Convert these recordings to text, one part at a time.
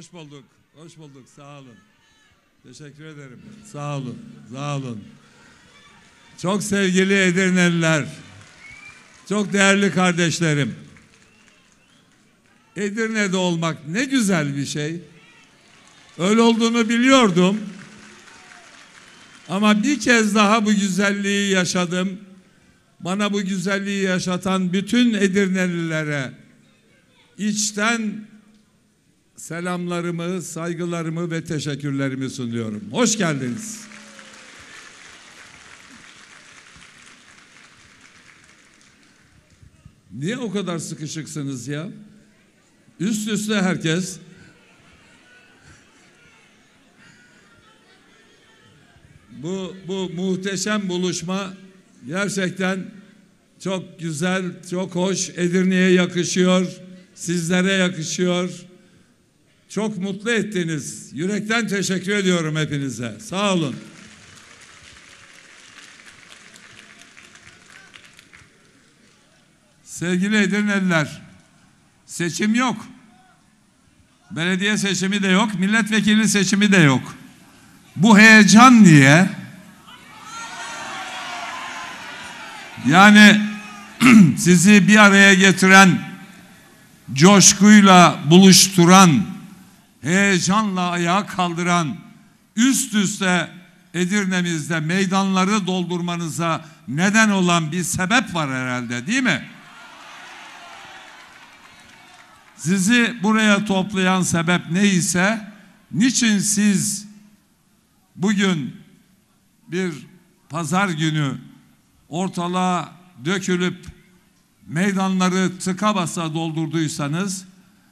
Hoş bulduk. Hoş bulduk. Sağ olun. Teşekkür ederim. Sağ olun. Sağ olun. Çok sevgili Edirneliler. Çok değerli kardeşlerim. Edirne'de olmak ne güzel bir şey. Öyle olduğunu biliyordum. Ama bir kez daha bu güzelliği yaşadım. Bana bu güzelliği yaşatan bütün Edirnelilere içten selamlarımı, saygılarımı ve teşekkürlerimi sunuyorum. Hoş geldiniz. Niye o kadar sıkışıksınız ya? Üst üste herkes. Bu, bu muhteşem buluşma gerçekten çok güzel, çok hoş. Edirne'ye yakışıyor, sizlere yakışıyor. Çok mutlu ettiniz. Yürekten teşekkür ediyorum hepinize. Sağ olun. Sevgili Edirneliler, seçim yok. Belediye seçimi de yok, milletvekili seçimi de yok. Bu heyecan niye? Yani sizi bir araya getiren, coşkuyla buluşturan heyecanla ayağa kaldıran üst üste Edirne'mizde meydanları doldurmanıza neden olan bir sebep var herhalde değil mi? Sizi buraya toplayan sebep neyse niçin siz bugün bir pazar günü ortalığa dökülüp meydanları tıka basa doldurduysanız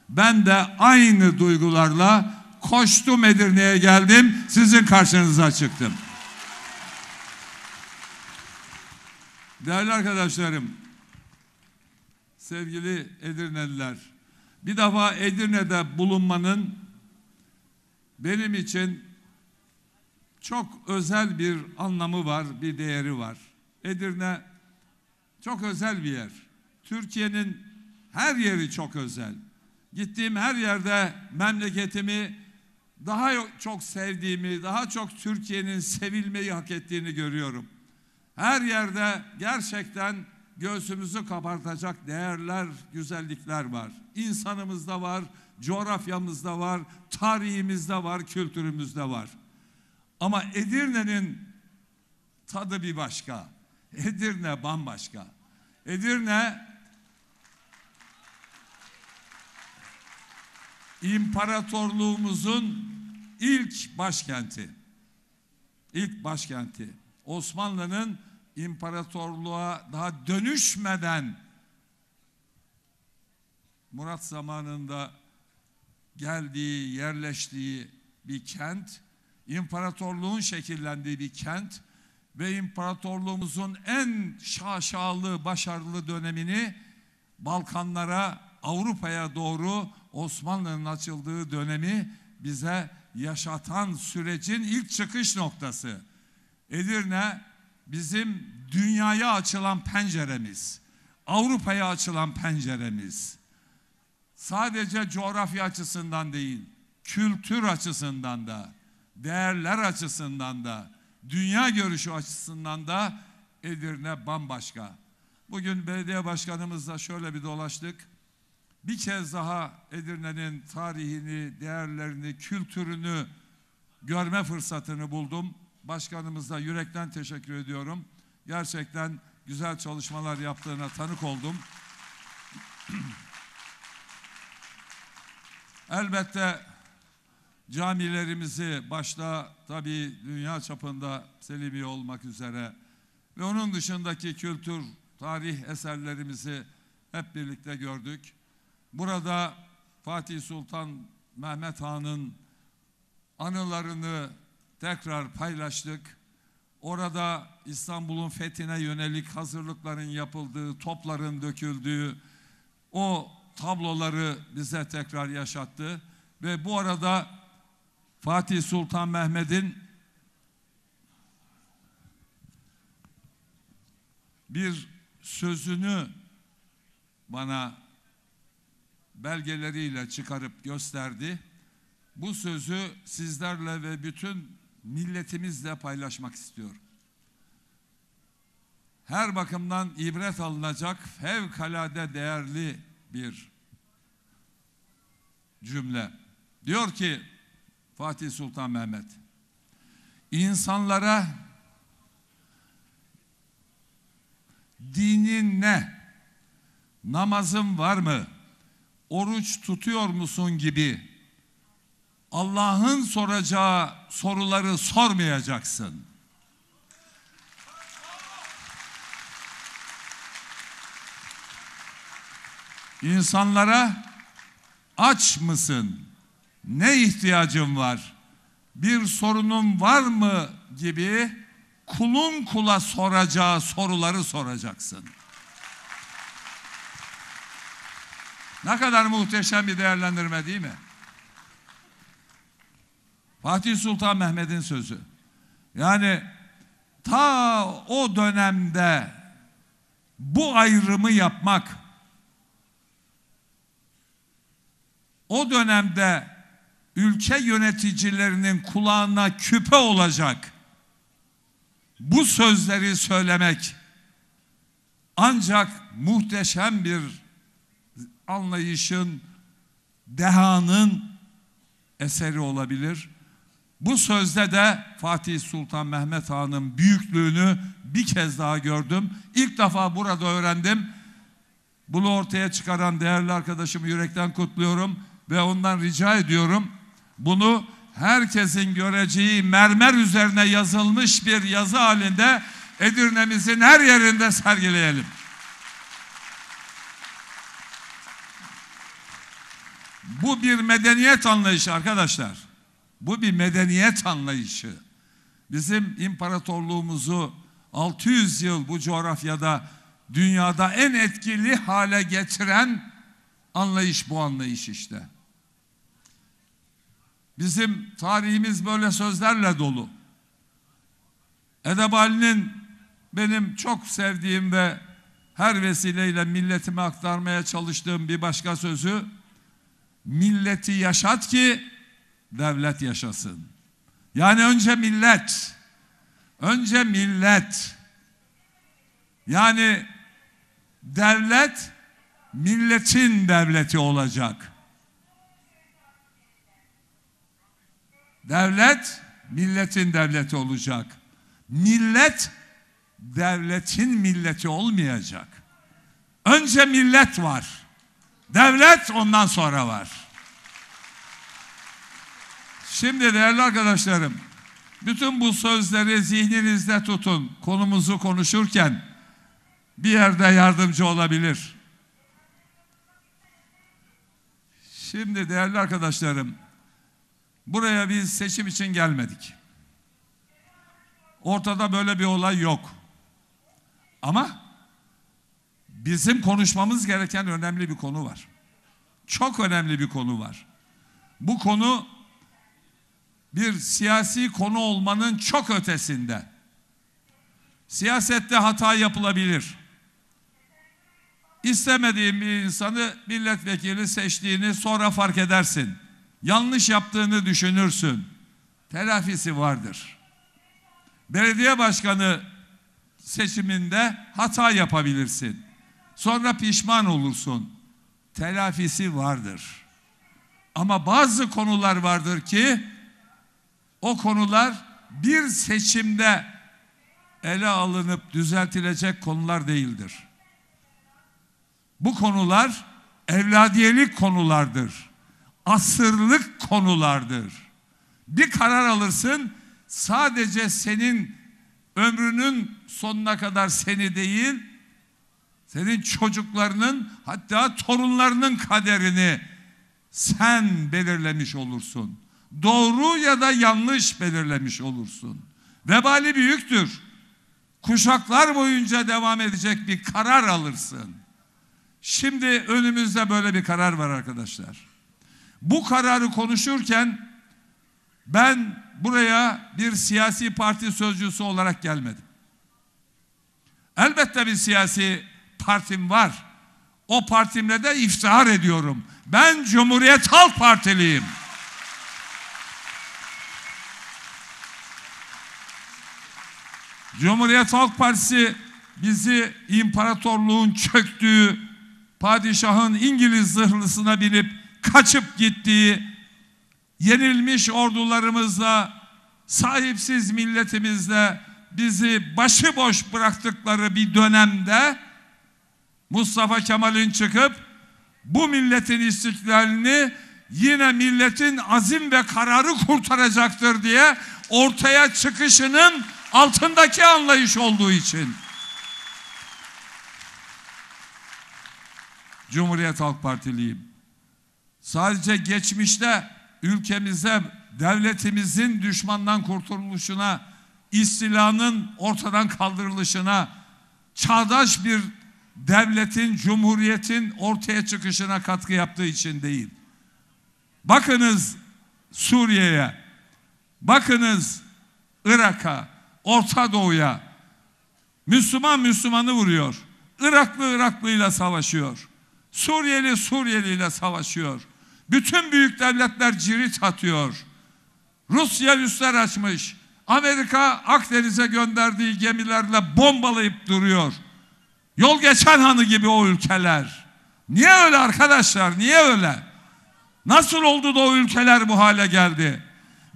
ben de aynı duygularla koştum Edirne'ye geldim. Sizin karşınıza çıktım. Değerli arkadaşlarım, sevgili Edirneliler, bir defa Edirne'de bulunmanın benim için çok özel bir anlamı var, bir değeri var. Edirne çok özel bir yer. Türkiye'nin her yeri çok özel. Gittiğim her yerde memleketimi daha çok sevdiğimi, daha çok Türkiye'nin sevilmeyi hak ettiğini görüyorum. Her yerde gerçekten göğsümüzü kabartacak değerler, güzellikler var. İnsanımızda var, coğrafyamızda var, tarihimizde var, kültürümüzde var. Ama Edirne'nin tadı bir başka. Edirne bambaşka. Edirne imparatorluğumuzun ilk başkenti. İlk başkenti. Osmanlı'nın imparatorluğa daha dönüşmeden Murat zamanında geldiği, yerleştiği bir kent, imparatorluğun şekillendiği bir kent ve imparatorluğumuzun en şaşalı, başarılı dönemini Balkanlara Avrupa'ya doğru Osmanlı'nın açıldığı dönemi bize yaşatan sürecin ilk çıkış noktası. Edirne bizim dünyaya açılan penceremiz. Avrupa'ya açılan penceremiz. Sadece coğrafya açısından değil, kültür açısından da, değerler açısından da, dünya görüşü açısından da Edirne bambaşka. Bugün belediye başkanımızla şöyle bir dolaştık bir kez daha Edirne'nin tarihini, değerlerini, kültürünü görme fırsatını buldum. Başkanımıza yürekten teşekkür ediyorum. Gerçekten güzel çalışmalar yaptığına tanık oldum. Elbette camilerimizi başta tabii dünya çapında Selimiye olmak üzere ve onun dışındaki kültür, tarih eserlerimizi hep birlikte gördük. Burada Fatih Sultan Mehmet Han'ın anılarını tekrar paylaştık. Orada İstanbul'un fethine yönelik hazırlıkların yapıldığı, topların döküldüğü o tabloları bize tekrar yaşattı. Ve bu arada Fatih Sultan Mehmet'in bir sözünü bana belgeleriyle çıkarıp gösterdi. Bu sözü sizlerle ve bütün milletimizle paylaşmak istiyorum. Her bakımdan ibret alınacak fevkalade değerli bir cümle. Diyor ki Fatih Sultan Mehmet, insanlara dinin ne, namazın var mı, oruç tutuyor musun gibi Allah'ın soracağı soruları sormayacaksın. İnsanlara aç mısın? Ne ihtiyacın var? Bir sorunun var mı gibi kulun kula soracağı soruları soracaksın. Ne kadar muhteşem bir değerlendirme değil mi? Fatih Sultan Mehmet'in sözü. Yani ta o dönemde bu ayrımı yapmak o dönemde ülke yöneticilerinin kulağına küpe olacak bu sözleri söylemek ancak muhteşem bir anlayışın, dehanın eseri olabilir. Bu sözde de Fatih Sultan Mehmet Han'ın büyüklüğünü bir kez daha gördüm. İlk defa burada öğrendim. Bunu ortaya çıkaran değerli arkadaşımı yürekten kutluyorum ve ondan rica ediyorum. Bunu herkesin göreceği mermer üzerine yazılmış bir yazı halinde Edirne'mizin her yerinde sergileyelim. Bu bir medeniyet anlayışı arkadaşlar. Bu bir medeniyet anlayışı. Bizim imparatorluğumuzu 600 yıl bu coğrafyada dünyada en etkili hale getiren anlayış bu anlayış işte. Bizim tarihimiz böyle sözlerle dolu. Edeb benim çok sevdiğim ve her vesileyle milletime aktarmaya çalıştığım bir başka sözü milleti yaşat ki devlet yaşasın. Yani önce millet. Önce millet. Yani devlet milletin devleti olacak. Devlet milletin devleti olacak. Millet devletin milleti olmayacak. Önce millet var. Devlet ondan sonra var. Şimdi değerli arkadaşlarım, bütün bu sözleri zihninizde tutun. Konumuzu konuşurken bir yerde yardımcı olabilir. Şimdi değerli arkadaşlarım, buraya biz seçim için gelmedik. Ortada böyle bir olay yok. Ama Bizim konuşmamız gereken önemli bir konu var. Çok önemli bir konu var. Bu konu bir siyasi konu olmanın çok ötesinde. Siyasette hata yapılabilir. İstemediğin bir insanı milletvekili seçtiğini sonra fark edersin. Yanlış yaptığını düşünürsün. Telafisi vardır. Belediye başkanı seçiminde hata yapabilirsin. Sonra pişman olursun. Telafisi vardır. Ama bazı konular vardır ki o konular bir seçimde ele alınıp düzeltilecek konular değildir. Bu konular evladiyelik konulardır. Asırlık konulardır. Bir karar alırsın sadece senin ömrünün sonuna kadar seni değil senin çocuklarının hatta torunlarının kaderini sen belirlemiş olursun. Doğru ya da yanlış belirlemiş olursun. Vebali büyüktür. Kuşaklar boyunca devam edecek bir karar alırsın. Şimdi önümüzde böyle bir karar var arkadaşlar. Bu kararı konuşurken ben buraya bir siyasi parti sözcüsü olarak gelmedim. Elbette bir siyasi partim var. O partimle de iftihar ediyorum. Ben Cumhuriyet Halk Partiliyim. Cumhuriyet Halk Partisi bizi imparatorluğun çöktüğü, padişahın İngiliz zırhlısına binip kaçıp gittiği, yenilmiş ordularımızla, sahipsiz milletimizle bizi başıboş bıraktıkları bir dönemde Mustafa Kemal'in çıkıp bu milletin istiklalini yine milletin azim ve kararı kurtaracaktır diye ortaya çıkışının altındaki anlayış olduğu için. Cumhuriyet Halk Partiliyim. Sadece geçmişte ülkemize devletimizin düşmandan kurtuluşuna, istilanın ortadan kaldırılışına, çağdaş bir devletin, cumhuriyetin ortaya çıkışına katkı yaptığı için değil. Bakınız Suriye'ye, bakınız Irak'a, Orta Doğu'ya. Müslüman Müslümanı vuruyor. Iraklı Iraklıyla savaşıyor. Suriyeli Suriyeliyle savaşıyor. Bütün büyük devletler cirit atıyor. Rusya üsler açmış. Amerika Akdeniz'e gönderdiği gemilerle bombalayıp duruyor. Yol geçen hanı gibi o ülkeler. Niye öyle arkadaşlar? Niye öyle? Nasıl oldu da o ülkeler bu hale geldi?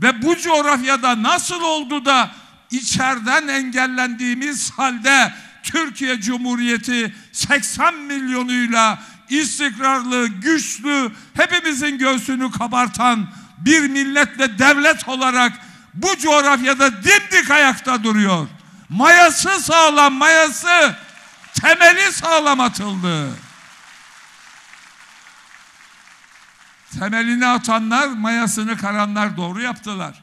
Ve bu coğrafyada nasıl oldu da içeriden engellendiğimiz halde Türkiye Cumhuriyeti 80 milyonuyla istikrarlı, güçlü, hepimizin göğsünü kabartan bir millet ve devlet olarak bu coğrafyada dimdik ayakta duruyor. Mayası sağlam, mayası temeli sağlam atıldı. Temelini atanlar, mayasını karanlar doğru yaptılar.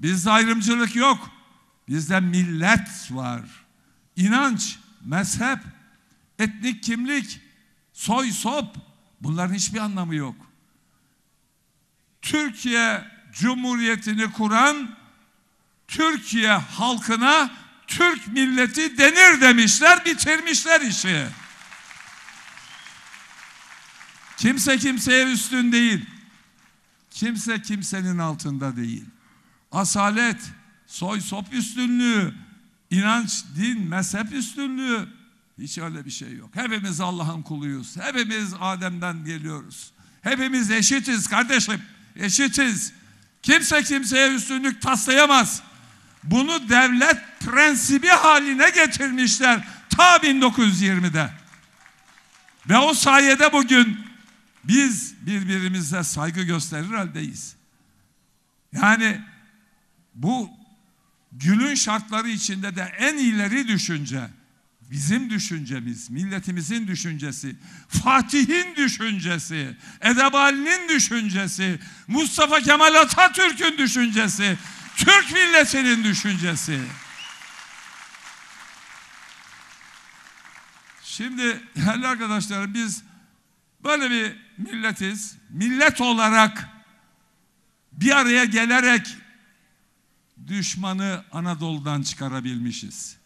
Bizde ayrımcılık yok. Bizde millet var. İnanç, mezhep, etnik kimlik, soy sop bunların hiçbir anlamı yok. Türkiye Cumhuriyeti'ni kuran Türkiye halkına Türk milleti denir demişler, bitirmişler işi. Kimse kimseye üstün değil. Kimse kimsenin altında değil. Asalet, soy sop üstünlüğü, inanç, din, mezhep üstünlüğü hiç öyle bir şey yok. Hepimiz Allah'ın kuluyuz. Hepimiz Adem'den geliyoruz. Hepimiz eşitiz kardeşim. Eşitiz. Kimse kimseye üstünlük taslayamaz. Bunu devlet prensibi haline getirmişler ta 1920'de. Ve o sayede bugün biz birbirimize saygı gösterir haldeyiz. Yani bu günün şartları içinde de en ileri düşünce bizim düşüncemiz, milletimizin düşüncesi, Fatih'in düşüncesi, Edebali'nin düşüncesi, Mustafa Kemal Atatürk'ün düşüncesi Türk milletinin düşüncesi. Şimdi değerli arkadaşlar biz böyle bir milletiz. Millet olarak bir araya gelerek düşmanı Anadolu'dan çıkarabilmişiz.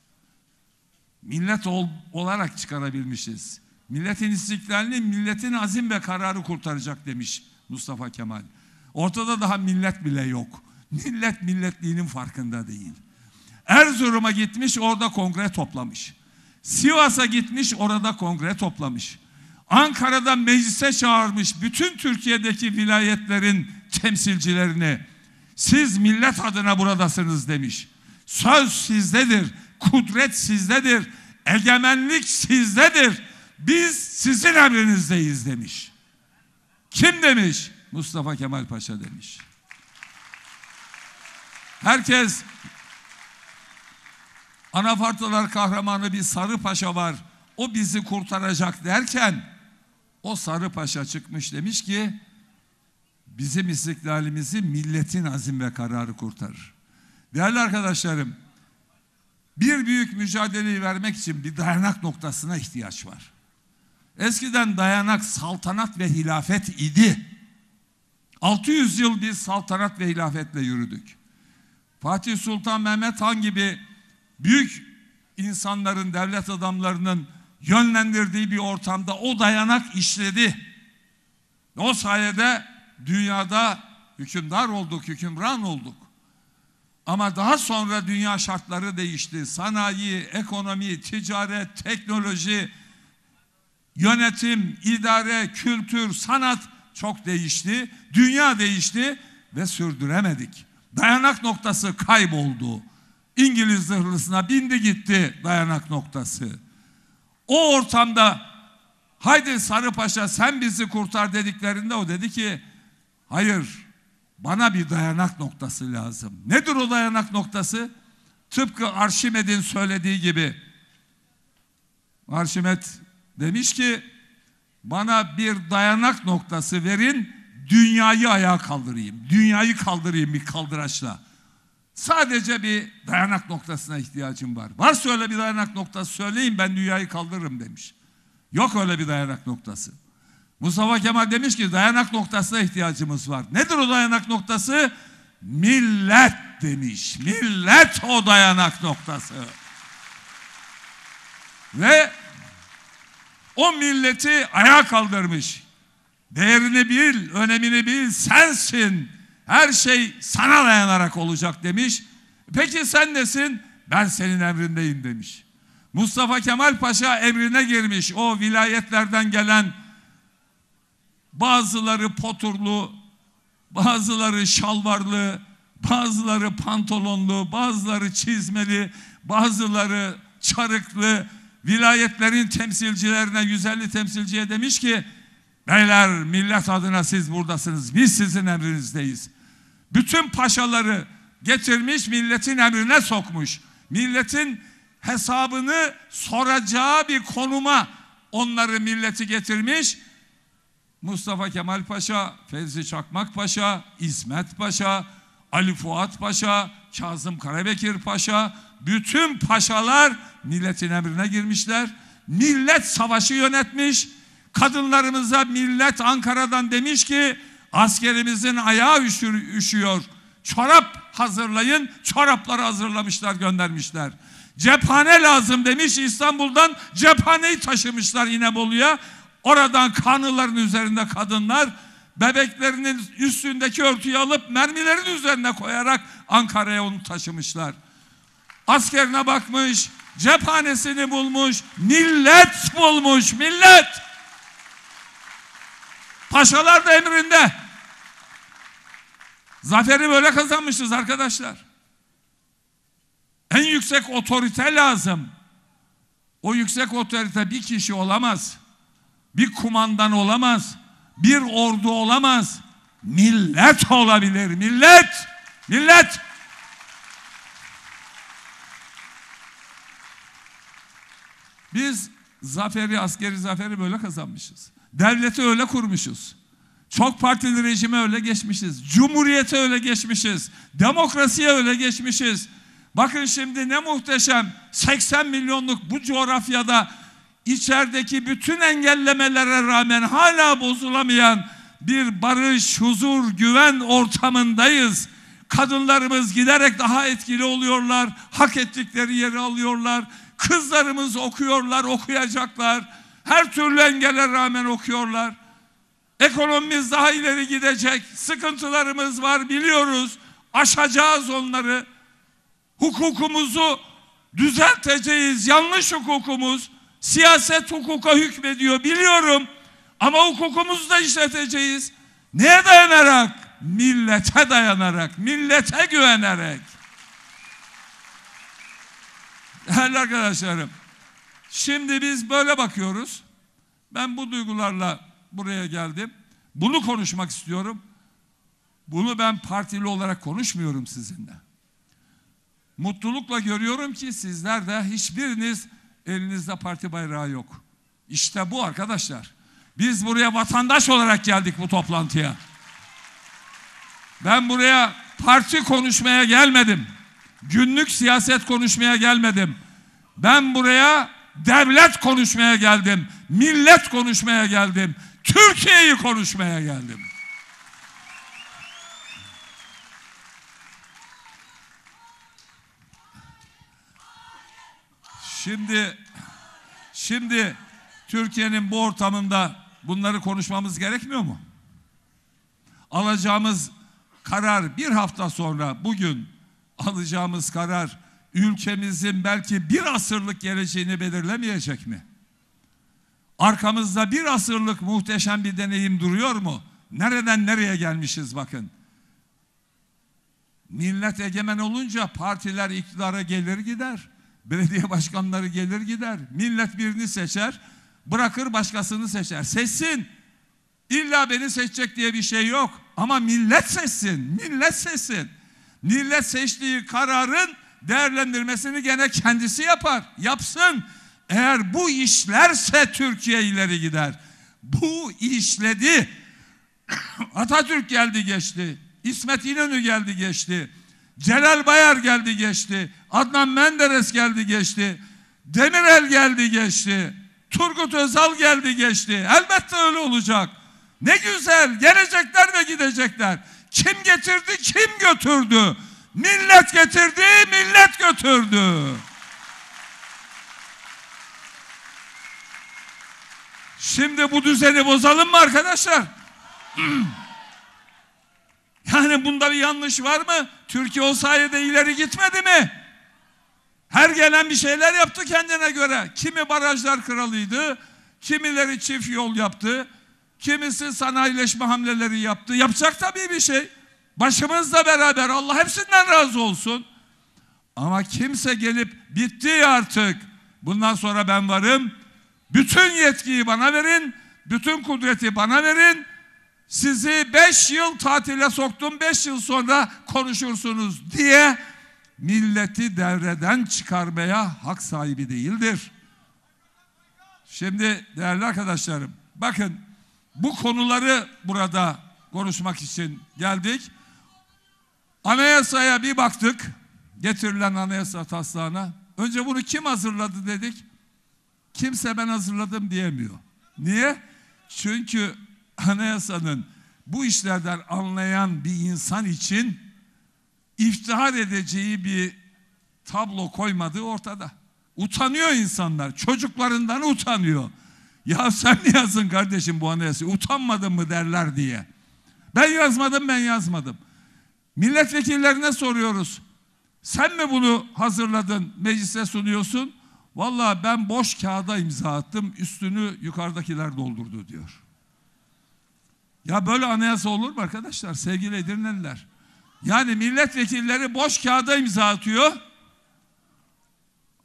Millet ol, olarak çıkarabilmişiz. Milletin istiklalini milletin azim ve kararı kurtaracak demiş Mustafa Kemal. Ortada daha millet bile yok. Millet milletliğinin farkında değil. Erzurum'a gitmiş orada kongre toplamış. Sivas'a gitmiş orada kongre toplamış. Ankara'da meclise çağırmış bütün Türkiye'deki vilayetlerin temsilcilerini. Siz millet adına buradasınız demiş. Söz sizdedir, kudret sizdedir, egemenlik sizdedir. Biz sizin emrinizdeyiz demiş. Kim demiş? Mustafa Kemal Paşa demiş. Herkes Anafartolar kahramanı bir Sarı Paşa var. O bizi kurtaracak derken o Sarı Paşa çıkmış demiş ki bizim istiklalimizi milletin azim ve kararı kurtarır. Değerli arkadaşlarım, bir büyük mücadeleyi vermek için bir dayanak noktasına ihtiyaç var. Eskiden dayanak saltanat ve hilafet idi. 600 yıl biz saltanat ve hilafetle yürüdük. Fatih Sultan Mehmet Han gibi büyük insanların, devlet adamlarının yönlendirdiği bir ortamda o dayanak işledi. O sayede dünyada hükümdar olduk, hükümran olduk. Ama daha sonra dünya şartları değişti. Sanayi, ekonomi, ticaret, teknoloji, yönetim, idare, kültür, sanat çok değişti. Dünya değişti ve sürdüremedik. Dayanak noktası kayboldu. İngiliz zırhlısına bindi gitti dayanak noktası. O ortamda haydi Sarıpaşa sen bizi kurtar dediklerinde o dedi ki hayır bana bir dayanak noktası lazım. Nedir o dayanak noktası? Tıpkı Arşimed'in söylediği gibi. Arşimed demiş ki bana bir dayanak noktası verin dünyayı ayağa kaldırayım. Dünyayı kaldırayım bir kaldıraçla. Sadece bir dayanak noktasına ihtiyacım var. Var öyle bir dayanak noktası söyleyin ben dünyayı kaldırırım demiş. Yok öyle bir dayanak noktası. Mustafa Kemal demiş ki dayanak noktasına ihtiyacımız var. Nedir o dayanak noktası? Millet demiş. Millet o dayanak noktası. Ve o milleti ayağa kaldırmış. Değerini bil, önemini bil, sensin. Her şey sana dayanarak olacak demiş. Peki sen nesin? Ben senin emrindeyim demiş. Mustafa Kemal Paşa emrine girmiş. O vilayetlerden gelen bazıları poturlu, bazıları şalvarlı, bazıları pantolonlu, bazıları çizmeli, bazıları çarıklı vilayetlerin temsilcilerine 150 temsilciye demiş ki Beyler millet adına siz buradasınız. Biz sizin emrinizdeyiz. Bütün paşaları getirmiş milletin emrine sokmuş. Milletin hesabını soracağı bir konuma onları milleti getirmiş. Mustafa Kemal Paşa, Fevzi Çakmak Paşa, İsmet Paşa, Ali Fuat Paşa, Kazım Karabekir Paşa, bütün paşalar milletin emrine girmişler. Millet savaşı yönetmiş. Kadınlarımıza millet Ankara'dan demiş ki askerimizin ayağı üşür, üşüyor. Çorap hazırlayın. Çorapları hazırlamışlar göndermişler. Cephane lazım demiş İstanbul'dan cephaneyi taşımışlar İnebolu'ya. Oradan kanıların üzerinde kadınlar bebeklerinin üstündeki örtüyü alıp mermilerin üzerine koyarak Ankara'ya onu taşımışlar. Askerine bakmış, cephanesini bulmuş, millet bulmuş, millet. Paşalar da emrinde. Zaferi böyle kazanmışız arkadaşlar. En yüksek otorite lazım. O yüksek otorite bir kişi olamaz. Bir kumandan olamaz. Bir ordu olamaz. Millet olabilir. Millet! Millet! Biz zaferi, askeri zaferi böyle kazanmışız. Devleti öyle kurmuşuz. Çok partili rejime öyle geçmişiz. Cumhuriyete öyle geçmişiz. Demokrasiye öyle geçmişiz. Bakın şimdi ne muhteşem 80 milyonluk bu coğrafyada içerideki bütün engellemelere rağmen hala bozulamayan bir barış, huzur, güven ortamındayız. Kadınlarımız giderek daha etkili oluyorlar. Hak ettikleri yeri alıyorlar. Kızlarımız okuyorlar, okuyacaklar. Her türlü engele rağmen okuyorlar. Ekonomimiz daha ileri gidecek. Sıkıntılarımız var biliyoruz. Aşacağız onları. Hukukumuzu düzelteceğiz. Yanlış hukukumuz. Siyaset hukuka hükmediyor biliyorum. Ama hukukumuzu da işleteceğiz. Neye dayanarak? Millete dayanarak, millete güvenerek. Değerli arkadaşlarım, Şimdi biz böyle bakıyoruz. Ben bu duygularla buraya geldim. Bunu konuşmak istiyorum. Bunu ben partili olarak konuşmuyorum sizinle. Mutlulukla görüyorum ki sizler de hiçbiriniz elinizde parti bayrağı yok. İşte bu arkadaşlar. Biz buraya vatandaş olarak geldik bu toplantıya. Ben buraya parti konuşmaya gelmedim. Günlük siyaset konuşmaya gelmedim. Ben buraya devlet konuşmaya geldim. Millet konuşmaya geldim. Türkiye'yi konuşmaya geldim. Şimdi şimdi Türkiye'nin bu ortamında bunları konuşmamız gerekmiyor mu? Alacağımız karar bir hafta sonra bugün alacağımız karar ülkemizin belki bir asırlık geleceğini belirlemeyecek mi? Arkamızda bir asırlık muhteşem bir deneyim duruyor mu? Nereden nereye gelmişiz bakın. Millet egemen olunca partiler iktidara gelir gider. Belediye başkanları gelir gider. Millet birini seçer. Bırakır başkasını seçer. Seçsin. İlla beni seçecek diye bir şey yok. Ama millet seçsin. Millet seçsin. Millet seçtiği kararın değerlendirmesini gene kendisi yapar. Yapsın. Eğer bu işlerse Türkiye ileri gider. Bu işledi. Atatürk geldi geçti. İsmet İnönü geldi geçti. Celal Bayar geldi geçti. Adnan Menderes geldi geçti. Demirel geldi geçti. Turgut Özal geldi geçti. Elbette öyle olacak. Ne güzel gelecekler ve gidecekler. Kim getirdi kim götürdü. Millet getirdi, millet götürdü. Şimdi bu düzeni bozalım mı arkadaşlar? Yani bunda bir yanlış var mı? Türkiye o sayede ileri gitmedi mi? Her gelen bir şeyler yaptı kendine göre. Kimi barajlar kralıydı, kimileri çift yol yaptı, kimisi sanayileşme hamleleri yaptı. Yapacak tabii bir şey. Başımızla beraber Allah hepsinden razı olsun. Ama kimse gelip bitti artık. Bundan sonra ben varım. Bütün yetkiyi bana verin. Bütün kudreti bana verin. Sizi beş yıl tatile soktum. Beş yıl sonra konuşursunuz diye milleti devreden çıkarmaya hak sahibi değildir. Şimdi değerli arkadaşlarım bakın bu konuları burada konuşmak için geldik. Anayasaya bir baktık. Getirilen anayasa taslağına. Önce bunu kim hazırladı dedik. Kimse ben hazırladım diyemiyor. Niye? Çünkü anayasanın bu işlerden anlayan bir insan için iftihar edeceği bir tablo koymadığı ortada. Utanıyor insanlar. Çocuklarından utanıyor. Ya sen mi yazdın kardeşim bu anayasayı? Utanmadın mı derler diye. Ben yazmadım, ben yazmadım. Milletvekillerine soruyoruz. Sen mi bunu hazırladın, meclise sunuyorsun? Vallahi ben boş kağıda imza attım, üstünü yukarıdakiler doldurdu diyor. Ya böyle anayasa olur mu arkadaşlar sevgili Edirneliler? Yani milletvekilleri boş kağıda imza atıyor.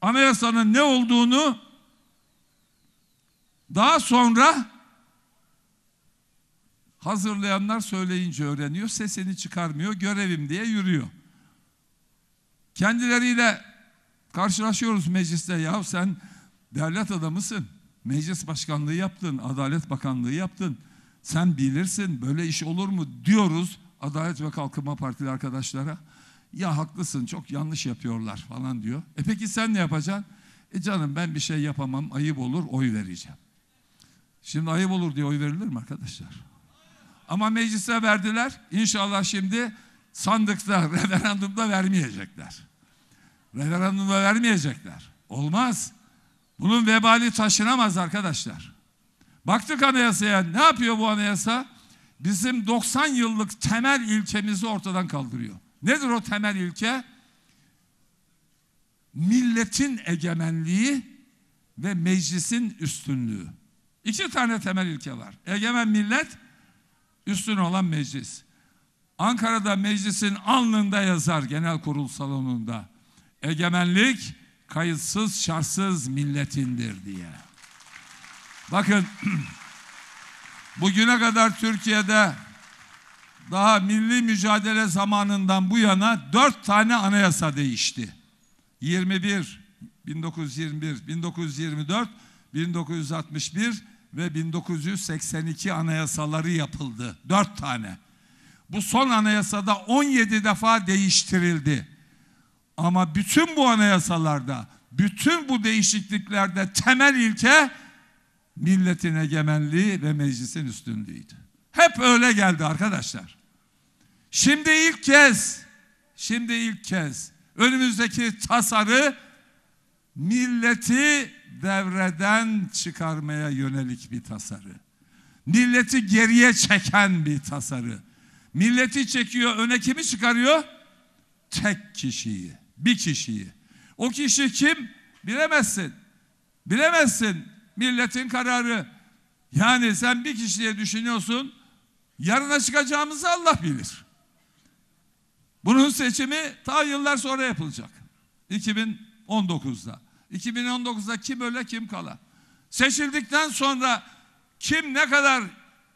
Anayasanın ne olduğunu daha sonra Hazırlayanlar söyleyince öğreniyor, sesini çıkarmıyor, görevim diye yürüyor. Kendileriyle karşılaşıyoruz mecliste. Ya sen devlet adamısın, meclis başkanlığı yaptın, adalet bakanlığı yaptın. Sen bilirsin böyle iş olur mu diyoruz Adalet ve Kalkınma Partili arkadaşlara. Ya haklısın çok yanlış yapıyorlar falan diyor. E peki sen ne yapacaksın? E canım ben bir şey yapamam ayıp olur oy vereceğim. Şimdi ayıp olur diye oy verilir mi arkadaşlar? Ama meclise verdiler. İnşallah şimdi sandıkta, referandumda vermeyecekler. Referandumda vermeyecekler. Olmaz. Bunun vebali taşınamaz arkadaşlar. Baktık anayasaya. Ne yapıyor bu anayasa? Bizim 90 yıllık temel ilkemizi ortadan kaldırıyor. Nedir o temel ilke? Milletin egemenliği ve meclisin üstünlüğü. İki tane temel ilke var. Egemen millet, üstün olan meclis. Ankara'da meclisin alnında yazar genel kurul salonunda. Egemenlik kayıtsız şartsız milletindir diye. Bakın bugüne kadar Türkiye'de daha milli mücadele zamanından bu yana dört tane anayasa değişti. 21, 1921, 1924, 1961, ve 1982 anayasaları yapıldı. Dört tane. Bu son anayasada 17 defa değiştirildi. Ama bütün bu anayasalarda, bütün bu değişikliklerde temel ilke milletin egemenliği ve meclisin üstünlüğüydü. Hep öyle geldi arkadaşlar. Şimdi ilk kez, şimdi ilk kez önümüzdeki tasarı milleti devreden çıkarmaya yönelik bir tasarı. Milleti geriye çeken bir tasarı. Milleti çekiyor, öne kimi çıkarıyor? Tek kişiyi, bir kişiyi. O kişi kim? Bilemezsin. Bilemezsin. Milletin kararı. Yani sen bir kişiye düşünüyorsun, yarına çıkacağımızı Allah bilir. Bunun seçimi ta yıllar sonra yapılacak. 2019'da. 2019'da kim öle kim kala. Seçildikten sonra kim ne kadar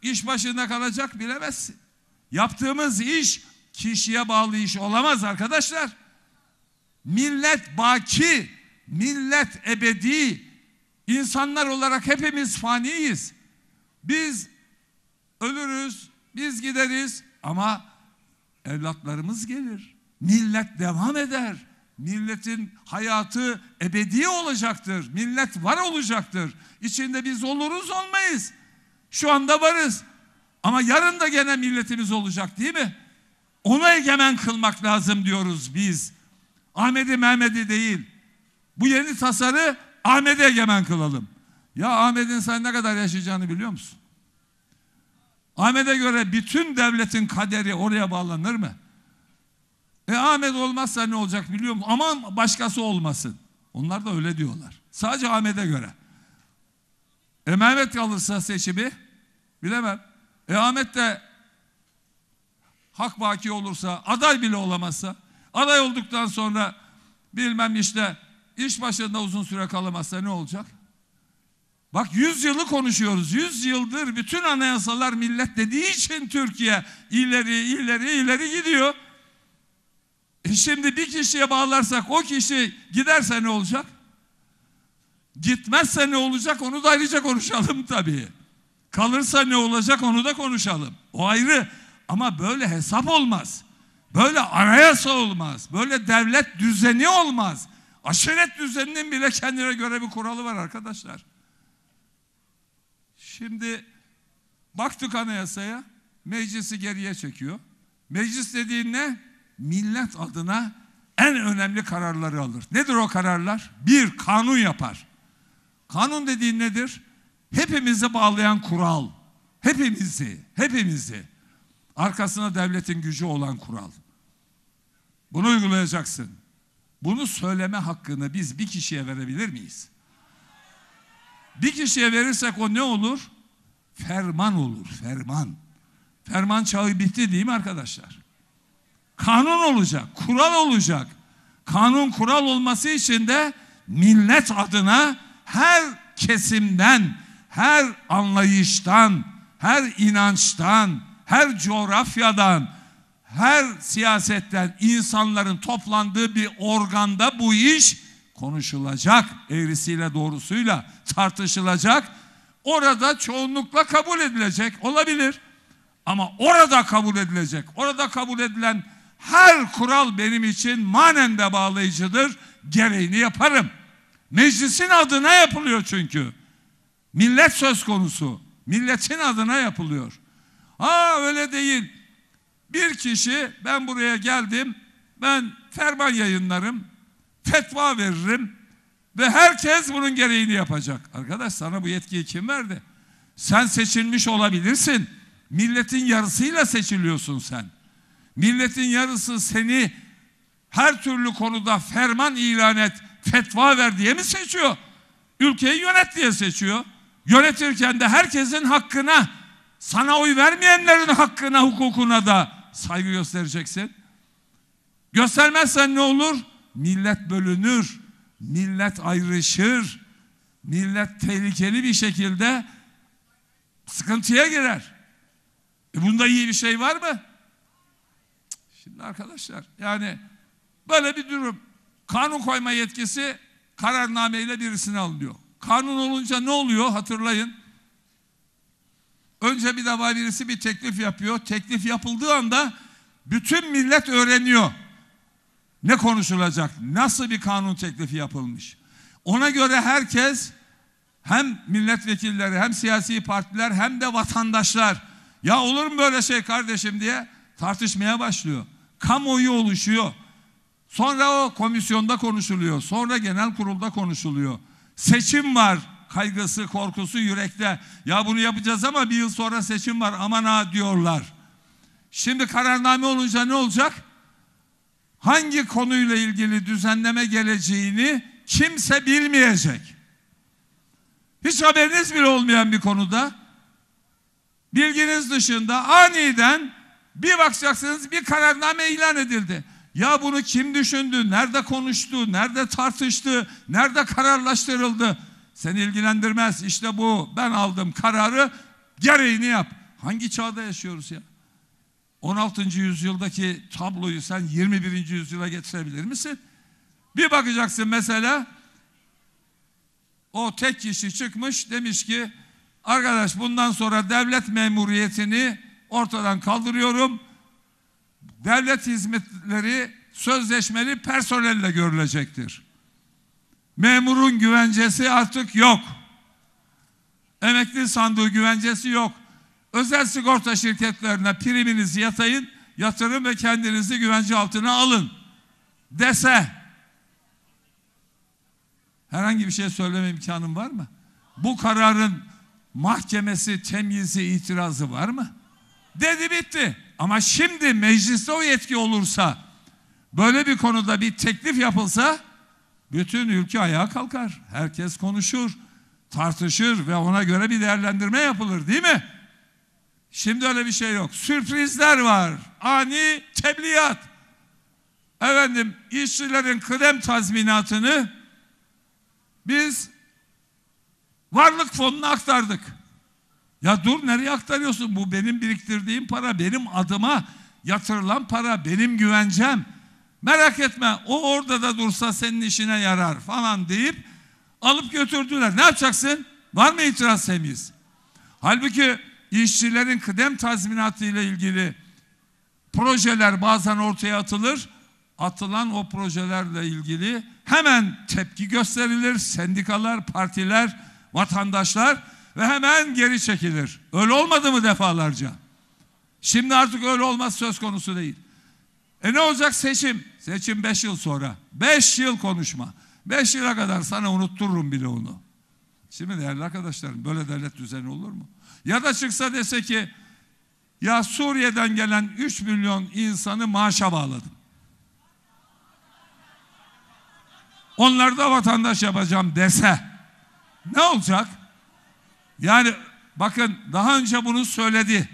iş başında kalacak bilemezsin. Yaptığımız iş kişiye bağlı iş olamaz arkadaşlar. Millet baki, millet ebedi, İnsanlar olarak hepimiz faniyiz. Biz ölürüz, biz gideriz ama evlatlarımız gelir. Millet devam eder. Milletin hayatı ebedi olacaktır. Millet var olacaktır. İçinde biz oluruz olmayız. Şu anda varız. Ama yarın da gene milletimiz olacak değil mi? Ona egemen kılmak lazım diyoruz biz. Ahmet'i Mehmet'i değil. Bu yeni tasarı Ahmet'i egemen kılalım. Ya Ahmet'in sen ne kadar yaşayacağını biliyor musun? Ahmet'e göre bütün devletin kaderi oraya bağlanır mı? E Ahmet olmazsa ne olacak biliyor musun? Aman başkası olmasın. Onlar da öyle diyorlar. Sadece Ahmet'e göre. E Mehmet kalırsa seçimi bilemem. E Ahmet de hak baki olursa, aday bile olamazsa, aday olduktan sonra bilmem işte iş başında uzun süre kalamazsa ne olacak? Bak yüz yılı konuşuyoruz. Yüz yıldır bütün anayasalar millet dediği için Türkiye ileri ileri ileri gidiyor. E şimdi bir kişiye bağlarsak o kişi giderse ne olacak? Gitmezse ne olacak onu da ayrıca konuşalım tabii. Kalırsa ne olacak onu da konuşalım. O ayrı ama böyle hesap olmaz. Böyle anayasa olmaz. Böyle devlet düzeni olmaz. Aşiret düzeninin bile kendine göre bir kuralı var arkadaşlar. Şimdi baktık anayasaya. Meclisi geriye çekiyor. Meclis dediğin ne? millet adına en önemli kararları alır. Nedir o kararlar? Bir, kanun yapar. Kanun dediğin nedir? Hepimizi bağlayan kural. Hepimizi, hepimizi. Arkasına devletin gücü olan kural. Bunu uygulayacaksın. Bunu söyleme hakkını biz bir kişiye verebilir miyiz? Bir kişiye verirsek o ne olur? Ferman olur, ferman. Ferman çağı bitti değil mi arkadaşlar? Kanun olacak, kural olacak. Kanun kural olması için de millet adına her kesimden, her anlayıştan, her inançtan, her coğrafyadan, her siyasetten insanların toplandığı bir organda bu iş konuşulacak. Eğrisiyle doğrusuyla tartışılacak. Orada çoğunlukla kabul edilecek olabilir. Ama orada kabul edilecek. Orada kabul edilen her kural benim için manen de bağlayıcıdır. Gereğini yaparım. Meclisin adına yapılıyor çünkü. Millet söz konusu. Milletin adına yapılıyor. Ha öyle değil. Bir kişi ben buraya geldim. Ben ferman yayınlarım. Fetva veririm. Ve herkes bunun gereğini yapacak. Arkadaş sana bu yetkiyi kim verdi? Sen seçilmiş olabilirsin. Milletin yarısıyla seçiliyorsun sen. Milletin yarısı seni her türlü konuda ferman ilan et, fetva ver diye mi seçiyor? Ülkeyi yönet diye seçiyor. Yönetirken de herkesin hakkına, sana oy vermeyenlerin hakkına, hukukuna da saygı göstereceksin. Göstermezsen ne olur? Millet bölünür, millet ayrışır, millet tehlikeli bir şekilde sıkıntıya girer. E bunda iyi bir şey var mı? arkadaşlar yani böyle bir durum. Kanun koyma yetkisi kararnameyle birisine alınıyor. Kanun olunca ne oluyor hatırlayın. Önce bir defa birisi bir teklif yapıyor. Teklif yapıldığı anda bütün millet öğreniyor. Ne konuşulacak? Nasıl bir kanun teklifi yapılmış? Ona göre herkes hem milletvekilleri hem siyasi partiler hem de vatandaşlar ya olur mu böyle şey kardeşim diye tartışmaya başlıyor kamuoyu oluşuyor. Sonra o komisyonda konuşuluyor. Sonra genel kurulda konuşuluyor. Seçim var kaygısı, korkusu yürekte. Ya bunu yapacağız ama bir yıl sonra seçim var aman ha diyorlar. Şimdi kararname olunca ne olacak? Hangi konuyla ilgili düzenleme geleceğini kimse bilmeyecek. Hiç haberiniz bile olmayan bir konuda bilginiz dışında aniden bir bakacaksınız bir kararname ilan edildi. Ya bunu kim düşündü, nerede konuştu, nerede tartıştı, nerede kararlaştırıldı? Sen ilgilendirmez. İşte bu ben aldım kararı gereğini yap. Hangi çağda yaşıyoruz ya? 16. yüzyıldaki tabloyu sen 21. yüzyıla getirebilir misin? Bir bakacaksın mesela o tek kişi çıkmış demiş ki arkadaş bundan sonra devlet memuriyetini ortadan kaldırıyorum. Devlet hizmetleri sözleşmeli personelle görülecektir. Memurun güvencesi artık yok. Emekli sandığı güvencesi yok. Özel sigorta şirketlerine priminizi yatayın, yatırım ve kendinizi güvence altına alın dese herhangi bir şey söyleme imkanım var mı? Bu kararın mahkemesi, temyizi, itirazı var mı? Dedi bitti. Ama şimdi mecliste o yetki olursa böyle bir konuda bir teklif yapılsa bütün ülke ayağa kalkar. Herkes konuşur, tartışır ve ona göre bir değerlendirme yapılır değil mi? Şimdi öyle bir şey yok. Sürprizler var. Ani tebliğat. Efendim işçilerin kıdem tazminatını biz varlık fonuna aktardık. Ya dur nereye aktarıyorsun? Bu benim biriktirdiğim para, benim adıma yatırılan para, benim güvencem. Merak etme o orada da dursa senin işine yarar falan deyip alıp götürdüler. Ne yapacaksın? Var mı itiraz semiz? Halbuki işçilerin kıdem tazminatı ile ilgili projeler bazen ortaya atılır. Atılan o projelerle ilgili hemen tepki gösterilir. Sendikalar, partiler, vatandaşlar ve hemen geri çekilir. Öyle olmadı mı defalarca? Şimdi artık öyle olmaz söz konusu değil. E ne olacak seçim? Seçim beş yıl sonra. Beş yıl konuşma. Beş yıla kadar sana unuttururum bile onu. Şimdi değerli arkadaşlarım böyle devlet düzeni olur mu? Ya da çıksa dese ki ya Suriye'den gelen 3 milyon insanı maaşa bağladım. Onları da vatandaş yapacağım dese ne olacak? Yani bakın daha önce bunu söyledi.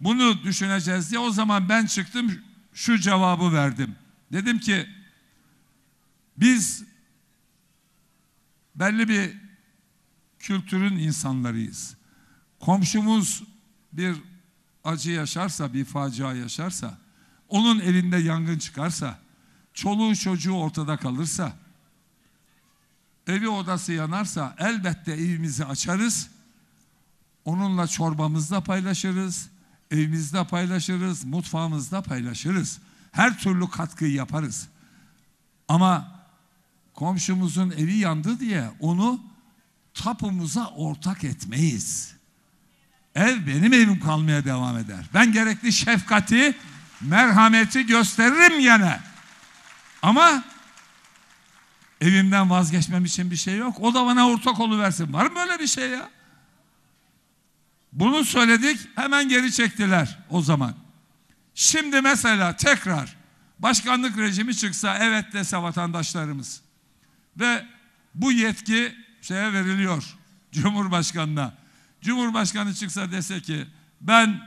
Bunu düşüneceğiz diye o zaman ben çıktım şu cevabı verdim. Dedim ki biz belli bir kültürün insanlarıyız. Komşumuz bir acı yaşarsa, bir facia yaşarsa, onun evinde yangın çıkarsa, çoluğu çocuğu ortada kalırsa, evi odası yanarsa elbette evimizi açarız. Onunla çorbamızda paylaşırız, evimizde paylaşırız, mutfağımızda paylaşırız. Her türlü katkıyı yaparız. Ama komşumuzun evi yandı diye onu tapumuza ortak etmeyiz. Ev benim evim kalmaya devam eder. Ben gerekli şefkati, merhameti gösteririm yine. Ama Evimden vazgeçmem için bir şey yok. O da bana ortak oluversin. Var mı böyle bir şey ya? Bunu söyledik hemen geri çektiler o zaman. Şimdi mesela tekrar başkanlık rejimi çıksa evet dese vatandaşlarımız ve bu yetki şeye veriliyor Cumhurbaşkanı'na. Cumhurbaşkanı çıksa dese ki ben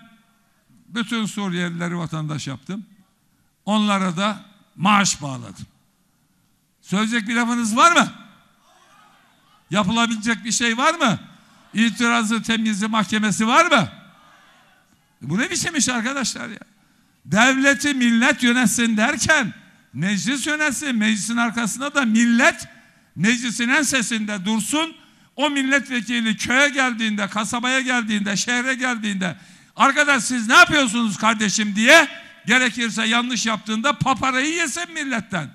bütün Suriyelileri vatandaş yaptım. Onlara da maaş bağladım. Söyleyecek bir lafınız var mı? Yapılabilecek bir şey var mı? İtirazı temyizi mahkemesi var mı? Bu ne biçim iş arkadaşlar ya? Devleti millet yönetsin derken meclis yönetsin. Meclisin arkasında da millet meclisin en sesinde dursun. O milletvekili köye geldiğinde, kasabaya geldiğinde, şehre geldiğinde arkadaş siz ne yapıyorsunuz kardeşim diye gerekirse yanlış yaptığında paparayı yesin milletten.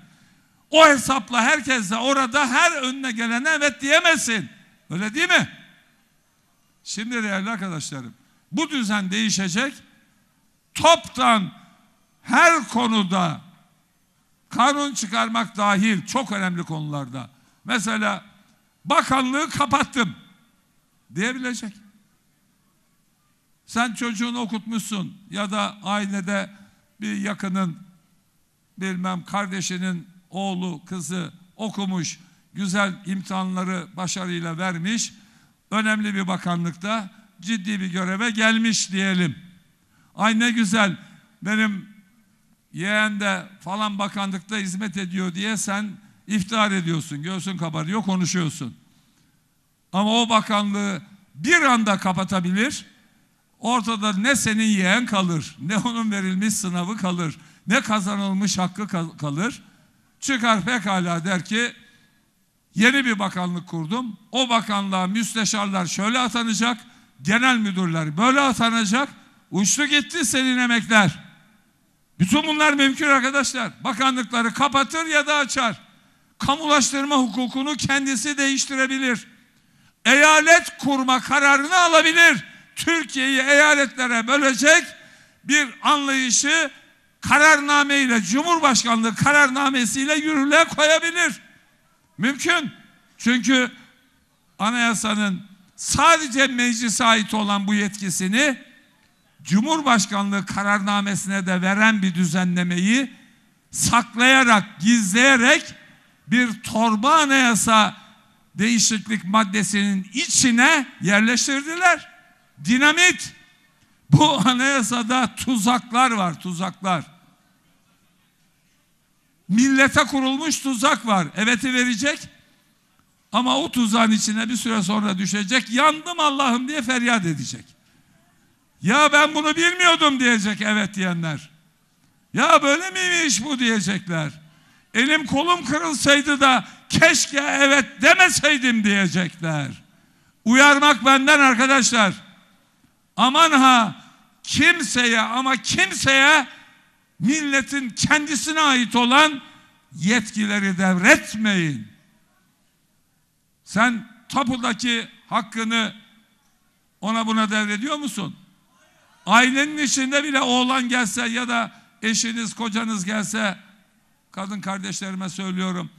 O hesapla herkes de orada her önüne gelene evet diyemesin. Öyle değil mi? Şimdi değerli arkadaşlarım bu düzen değişecek. Toptan her konuda kanun çıkarmak dahil çok önemli konularda. Mesela bakanlığı kapattım diyebilecek. Sen çocuğunu okutmuşsun ya da ailede bir yakının bilmem kardeşinin oğlu, kızı okumuş, güzel imtihanları başarıyla vermiş, önemli bir bakanlıkta ciddi bir göreve gelmiş diyelim. Ay ne güzel benim yeğen de falan bakanlıkta hizmet ediyor diye sen iftihar ediyorsun, göğsün kabarıyor, konuşuyorsun. Ama o bakanlığı bir anda kapatabilir, ortada ne senin yeğen kalır, ne onun verilmiş sınavı kalır, ne kazanılmış hakkı kalır. Çıkar pekala der ki yeni bir bakanlık kurdum. O bakanlığa müsteşarlar şöyle atanacak, genel müdürler böyle atanacak. Uçtu gitti senin emekler. Bütün bunlar mümkün arkadaşlar. Bakanlıkları kapatır ya da açar. Kamulaştırma hukukunu kendisi değiştirebilir. Eyalet kurma kararını alabilir. Türkiye'yi eyaletlere bölecek bir anlayışı kararnameyle, Cumhurbaşkanlığı kararnamesiyle yürürlüğe koyabilir. Mümkün. Çünkü anayasanın sadece meclise ait olan bu yetkisini Cumhurbaşkanlığı kararnamesine de veren bir düzenlemeyi saklayarak, gizleyerek bir torba anayasa değişiklik maddesinin içine yerleştirdiler. Dinamit. Bu anayasada tuzaklar var, tuzaklar. Millete kurulmuş tuzak var. Evet'i verecek ama o tuzağın içine bir süre sonra düşecek. Yandım Allah'ım diye feryat edecek. Ya ben bunu bilmiyordum diyecek evet diyenler. Ya böyle miymiş bu diyecekler. Elim kolum kırılsaydı da keşke evet demeseydim diyecekler. Uyarmak benden arkadaşlar. Aman ha kimseye ama kimseye milletin kendisine ait olan yetkileri devretmeyin. Sen tapudaki hakkını ona buna devrediyor musun? Ailenin içinde bile oğlan gelse ya da eşiniz, kocanız gelse kadın kardeşlerime söylüyorum.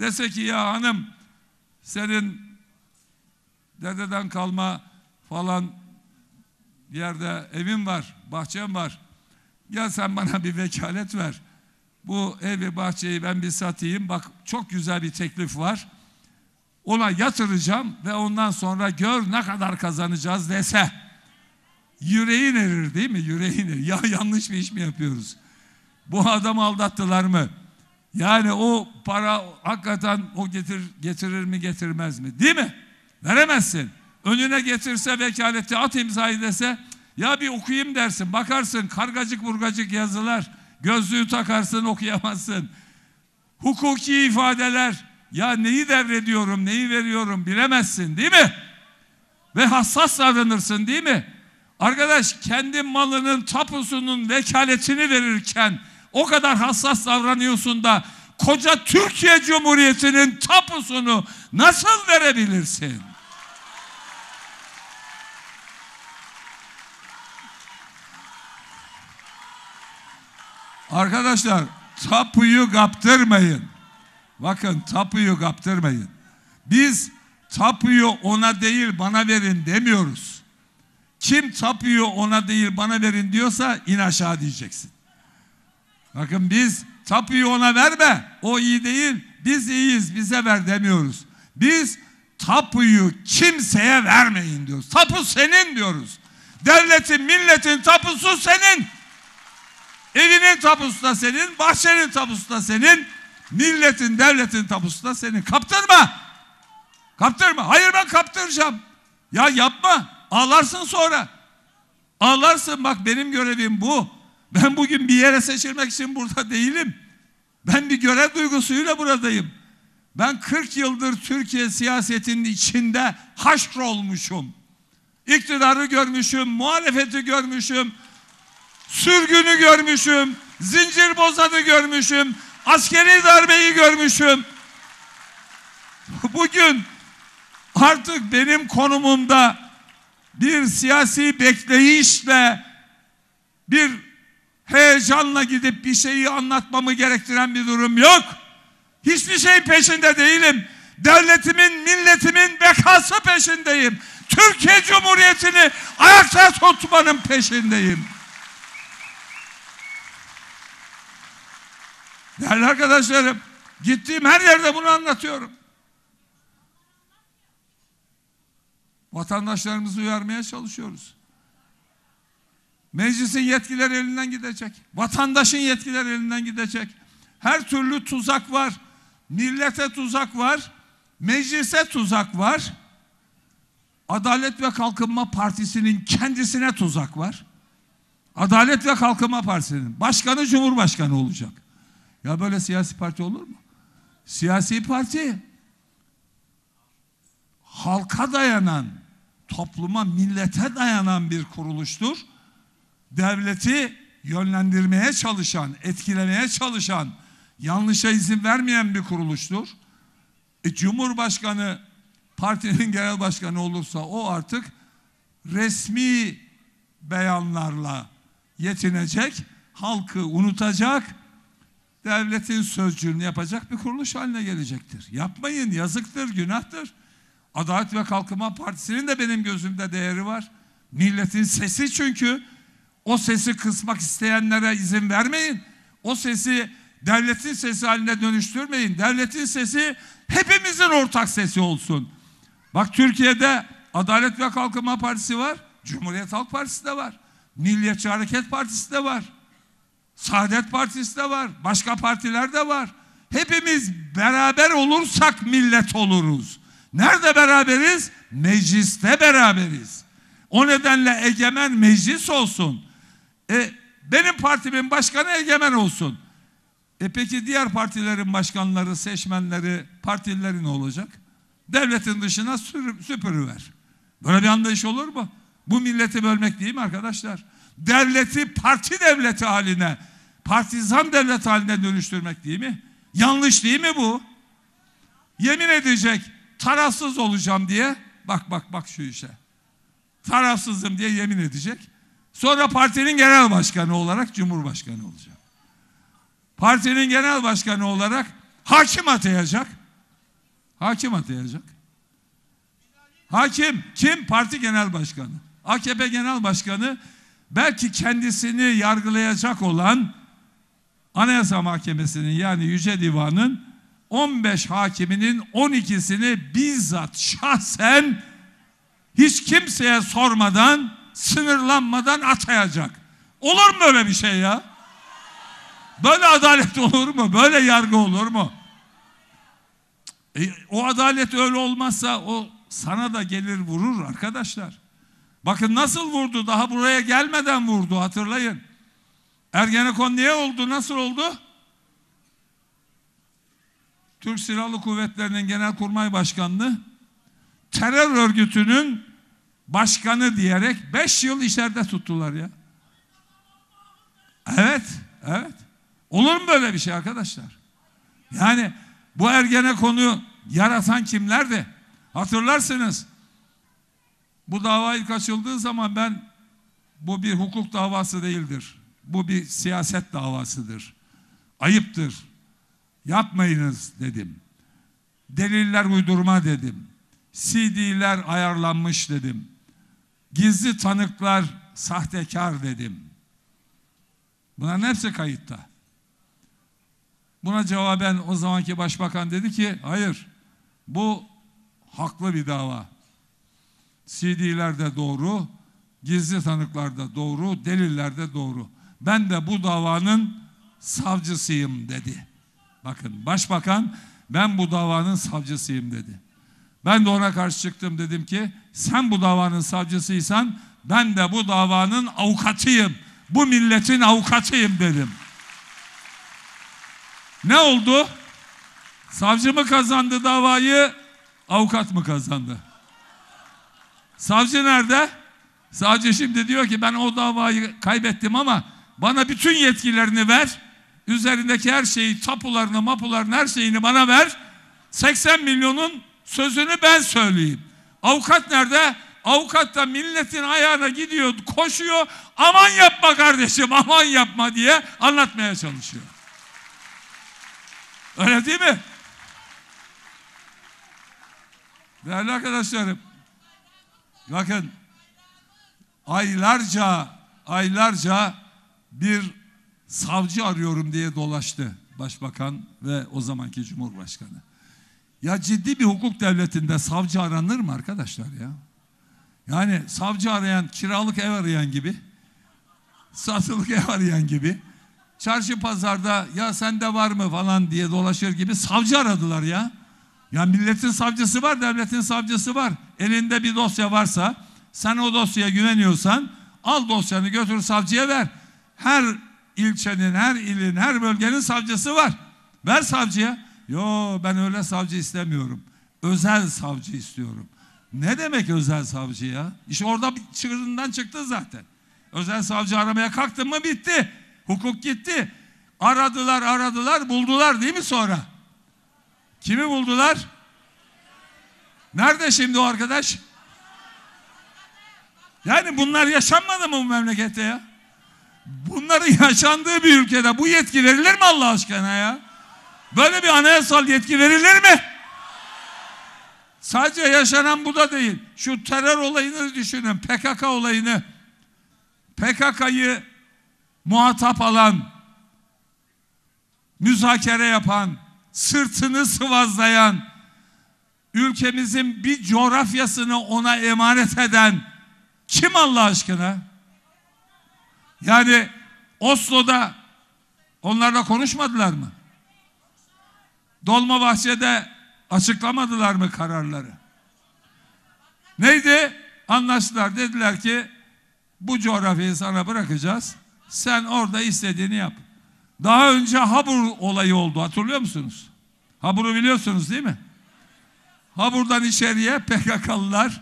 Dese ki ya hanım senin dededen kalma falan bir yerde evim var, bahçem var. Gel sen bana bir vekalet ver. Bu evi, bahçeyi ben bir satayım. Bak çok güzel bir teklif var. Ona yatıracağım ve ondan sonra gör ne kadar kazanacağız dese. Yüreğin erir değil mi? Yüreğin erir. Ya yanlış bir iş mi yapıyoruz? Bu adamı aldattılar mı? Yani o para hakikaten o getir, getirir mi getirmez mi? Değil mi? Veremezsin önüne getirse vekaleti at imzayı dese ya bir okuyayım dersin. Bakarsın kargacık burgacık yazılar. Gözlüğü takarsın okuyamazsın. Hukuki ifadeler. Ya neyi devrediyorum, neyi veriyorum bilemezsin değil mi? Ve hassas davranırsın değil mi? Arkadaş kendi malının, tapusunun vekaletini verirken o kadar hassas davranıyorsun da koca Türkiye Cumhuriyeti'nin tapusunu nasıl verebilirsin? Arkadaşlar tapuyu kaptırmayın. Bakın tapuyu kaptırmayın. Biz tapuyu ona değil bana verin demiyoruz. Kim tapuyu ona değil bana verin diyorsa in aşağı diyeceksin. Bakın biz tapuyu ona verme. O iyi değil. Biz iyiyiz. Bize ver demiyoruz. Biz tapuyu kimseye vermeyin diyoruz. Tapu senin diyoruz. Devletin, milletin tapusu senin. Evinin tapusu da senin, bahçenin tapusu da senin, milletin, devletin tapusu da senin. Kaptırma. Kaptırma. Hayır ben kaptıracağım. Ya yapma. Ağlarsın sonra. Ağlarsın bak benim görevim bu. Ben bugün bir yere seçilmek için burada değilim. Ben bir görev duygusuyla buradayım. Ben 40 yıldır Türkiye siyasetinin içinde haşrolmuşum. İktidarı görmüşüm, muhalefeti görmüşüm, sürgünü görmüşüm, zincir bozanı görmüşüm, askeri darbeyi görmüşüm. Bugün artık benim konumumda bir siyasi bekleyişle bir heyecanla gidip bir şeyi anlatmamı gerektiren bir durum yok. Hiçbir şey peşinde değilim. Devletimin, milletimin bekası peşindeyim. Türkiye Cumhuriyeti'ni ayakta tutmanın peşindeyim. Değerli arkadaşlarım, gittiğim her yerde bunu anlatıyorum. Vatandaşlarımızı uyarmaya çalışıyoruz. Meclisin yetkileri elinden gidecek. Vatandaşın yetkileri elinden gidecek. Her türlü tuzak var. Millete tuzak var. Meclise tuzak var. Adalet ve Kalkınma Partisi'nin kendisine tuzak var. Adalet ve Kalkınma Partisi'nin başkanı Cumhurbaşkanı olacak. Ya böyle siyasi parti olur mu? Siyasi parti halka dayanan, topluma, millete dayanan bir kuruluştur. Devleti yönlendirmeye çalışan, etkilemeye çalışan, yanlışa izin vermeyen bir kuruluştur. E, Cumhurbaşkanı partinin genel başkanı olursa o artık resmi beyanlarla yetinecek, halkı unutacak, devletin sözcülüğünü yapacak bir kuruluş haline gelecektir. Yapmayın, yazıktır, günahtır. Adalet ve Kalkınma Partisi'nin de benim gözümde değeri var. Milletin sesi çünkü. O sesi kısmak isteyenlere izin vermeyin. O sesi devletin sesi haline dönüştürmeyin. Devletin sesi hepimizin ortak sesi olsun. Bak Türkiye'de Adalet ve Kalkınma Partisi var. Cumhuriyet Halk Partisi de var. Milliyetçi Hareket Partisi de var. Saadet Partisi de var, başka partiler de var. Hepimiz beraber olursak millet oluruz. Nerede beraberiz? Mecliste beraberiz. O nedenle egemen meclis olsun. E, benim partimin başkanı egemen olsun. E peki diğer partilerin başkanları, seçmenleri, partilileri ne olacak? Devletin dışına süpürüver. Böyle bir anlayış olur mu? Bu milleti bölmek değil mi arkadaşlar? devleti parti devleti haline, partizan devlet haline dönüştürmek değil mi? Yanlış değil mi bu? Yemin edecek tarafsız olacağım diye bak bak bak şu işe. Tarafsızım diye yemin edecek. Sonra partinin genel başkanı olarak cumhurbaşkanı olacak. Partinin genel başkanı olarak hakim atayacak. Hakim atayacak. Hakim kim? Parti genel başkanı. AKP genel başkanı belki kendisini yargılayacak olan Anayasa Mahkemesi'nin yani Yüce Divan'ın 15 hakiminin 12'sini bizzat şahsen hiç kimseye sormadan, sınırlanmadan atayacak. Olur mu öyle bir şey ya? Böyle adalet olur mu? Böyle yargı olur mu? E, o adalet öyle olmazsa o sana da gelir vurur arkadaşlar. Bakın nasıl vurdu? Daha buraya gelmeden vurdu hatırlayın. Ergenekon niye oldu? Nasıl oldu? Türk Silahlı Kuvvetleri'nin Genelkurmay Başkanlığı terör örgütünün başkanı diyerek 5 yıl içeride tuttular ya. Evet, evet. Olur mu böyle bir şey arkadaşlar? Yani bu ergene konuyu yaratan kimlerdi? Hatırlarsınız. Bu dava ilk açıldığı zaman ben bu bir hukuk davası değildir. Bu bir siyaset davasıdır. Ayıptır. Yapmayınız dedim. Deliller uydurma dedim. CD'ler ayarlanmış dedim. Gizli tanıklar sahtekar dedim. Bunların hepsi kayıtta. Buna cevaben o zamanki başbakan dedi ki hayır bu haklı bir dava. CD'ler de doğru, gizli tanıklar da doğru, deliller de doğru. Ben de bu davanın savcısıyım dedi. Bakın başbakan ben bu davanın savcısıyım dedi. Ben de ona karşı çıktım dedim ki sen bu davanın savcısıysan ben de bu davanın avukatıyım. Bu milletin avukatıyım dedim. Ne oldu? Savcı mı kazandı davayı, avukat mı kazandı? Savcı nerede? Savcı şimdi diyor ki ben o davayı kaybettim ama bana bütün yetkilerini ver. Üzerindeki her şeyi, tapularını, mapularını, her şeyini bana ver. 80 milyonun sözünü ben söyleyeyim. Avukat nerede? Avukat da milletin ayağına gidiyor, koşuyor. Aman yapma kardeşim, aman yapma diye anlatmaya çalışıyor. Öyle değil mi? Değerli arkadaşlarım, Bakın aylarca aylarca bir savcı arıyorum diye dolaştı başbakan ve o zamanki cumhurbaşkanı. Ya ciddi bir hukuk devletinde savcı aranır mı arkadaşlar ya? Yani savcı arayan, kiralık ev arayan gibi, satılık ev arayan gibi, çarşı pazarda ya sende var mı falan diye dolaşır gibi savcı aradılar ya. Yani milletin savcısı var, devletin savcısı var. Elinde bir dosya varsa, sen o dosyaya güveniyorsan al dosyanı götür savcıya ver. Her ilçenin, her ilin, her bölgenin savcısı var. Ver savcıya. Yo ben öyle savcı istemiyorum. Özel savcı istiyorum. Ne demek özel savcı ya? İş orada çığırından çıktı zaten. Özel savcı aramaya kalktın mı bitti. Hukuk gitti. Aradılar aradılar buldular değil mi sonra? Kimi buldular? Nerede şimdi o arkadaş? Yani bunlar yaşanmadı mı bu memlekette ya? Bunların yaşandığı bir ülkede bu yetki verilir mi Allah aşkına ya? Böyle bir anayasal yetki verilir mi? Sadece yaşanan bu da değil. Şu terör olayını düşünün. PKK olayını. PKK'yı muhatap alan, müzakere yapan, sırtını sıvazlayan, ülkemizin bir coğrafyasını ona emanet eden kim Allah aşkına? Yani Oslo'da onlarla konuşmadılar mı? Dolmabahçe'de açıklamadılar mı kararları? Neydi? Anlaştılar. Dediler ki bu coğrafyayı sana bırakacağız. Sen orada istediğini yap. Daha önce Habur olayı oldu hatırlıyor musunuz? Habur'u biliyorsunuz değil mi? Habur'dan içeriye PKK'lılar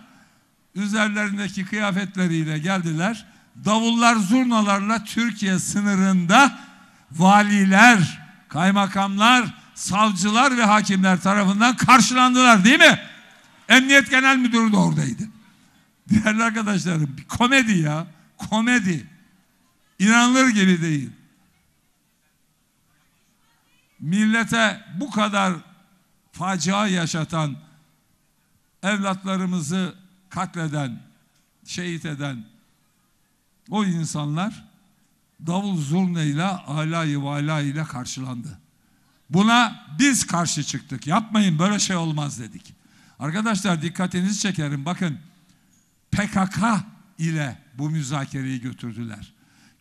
üzerlerindeki kıyafetleriyle geldiler. Davullar zurnalarla Türkiye sınırında valiler, kaymakamlar, savcılar ve hakimler tarafından karşılandılar değil mi? Emniyet Genel Müdürü de oradaydı. Değerli arkadaşlarım komedi ya komedi. İnanılır gibi değil millete bu kadar facia yaşatan, evlatlarımızı katleden, şehit eden o insanlar davul ile alayı vala ile karşılandı. Buna biz karşı çıktık. Yapmayın böyle şey olmaz dedik. Arkadaşlar dikkatinizi çekerim. Bakın PKK ile bu müzakereyi götürdüler.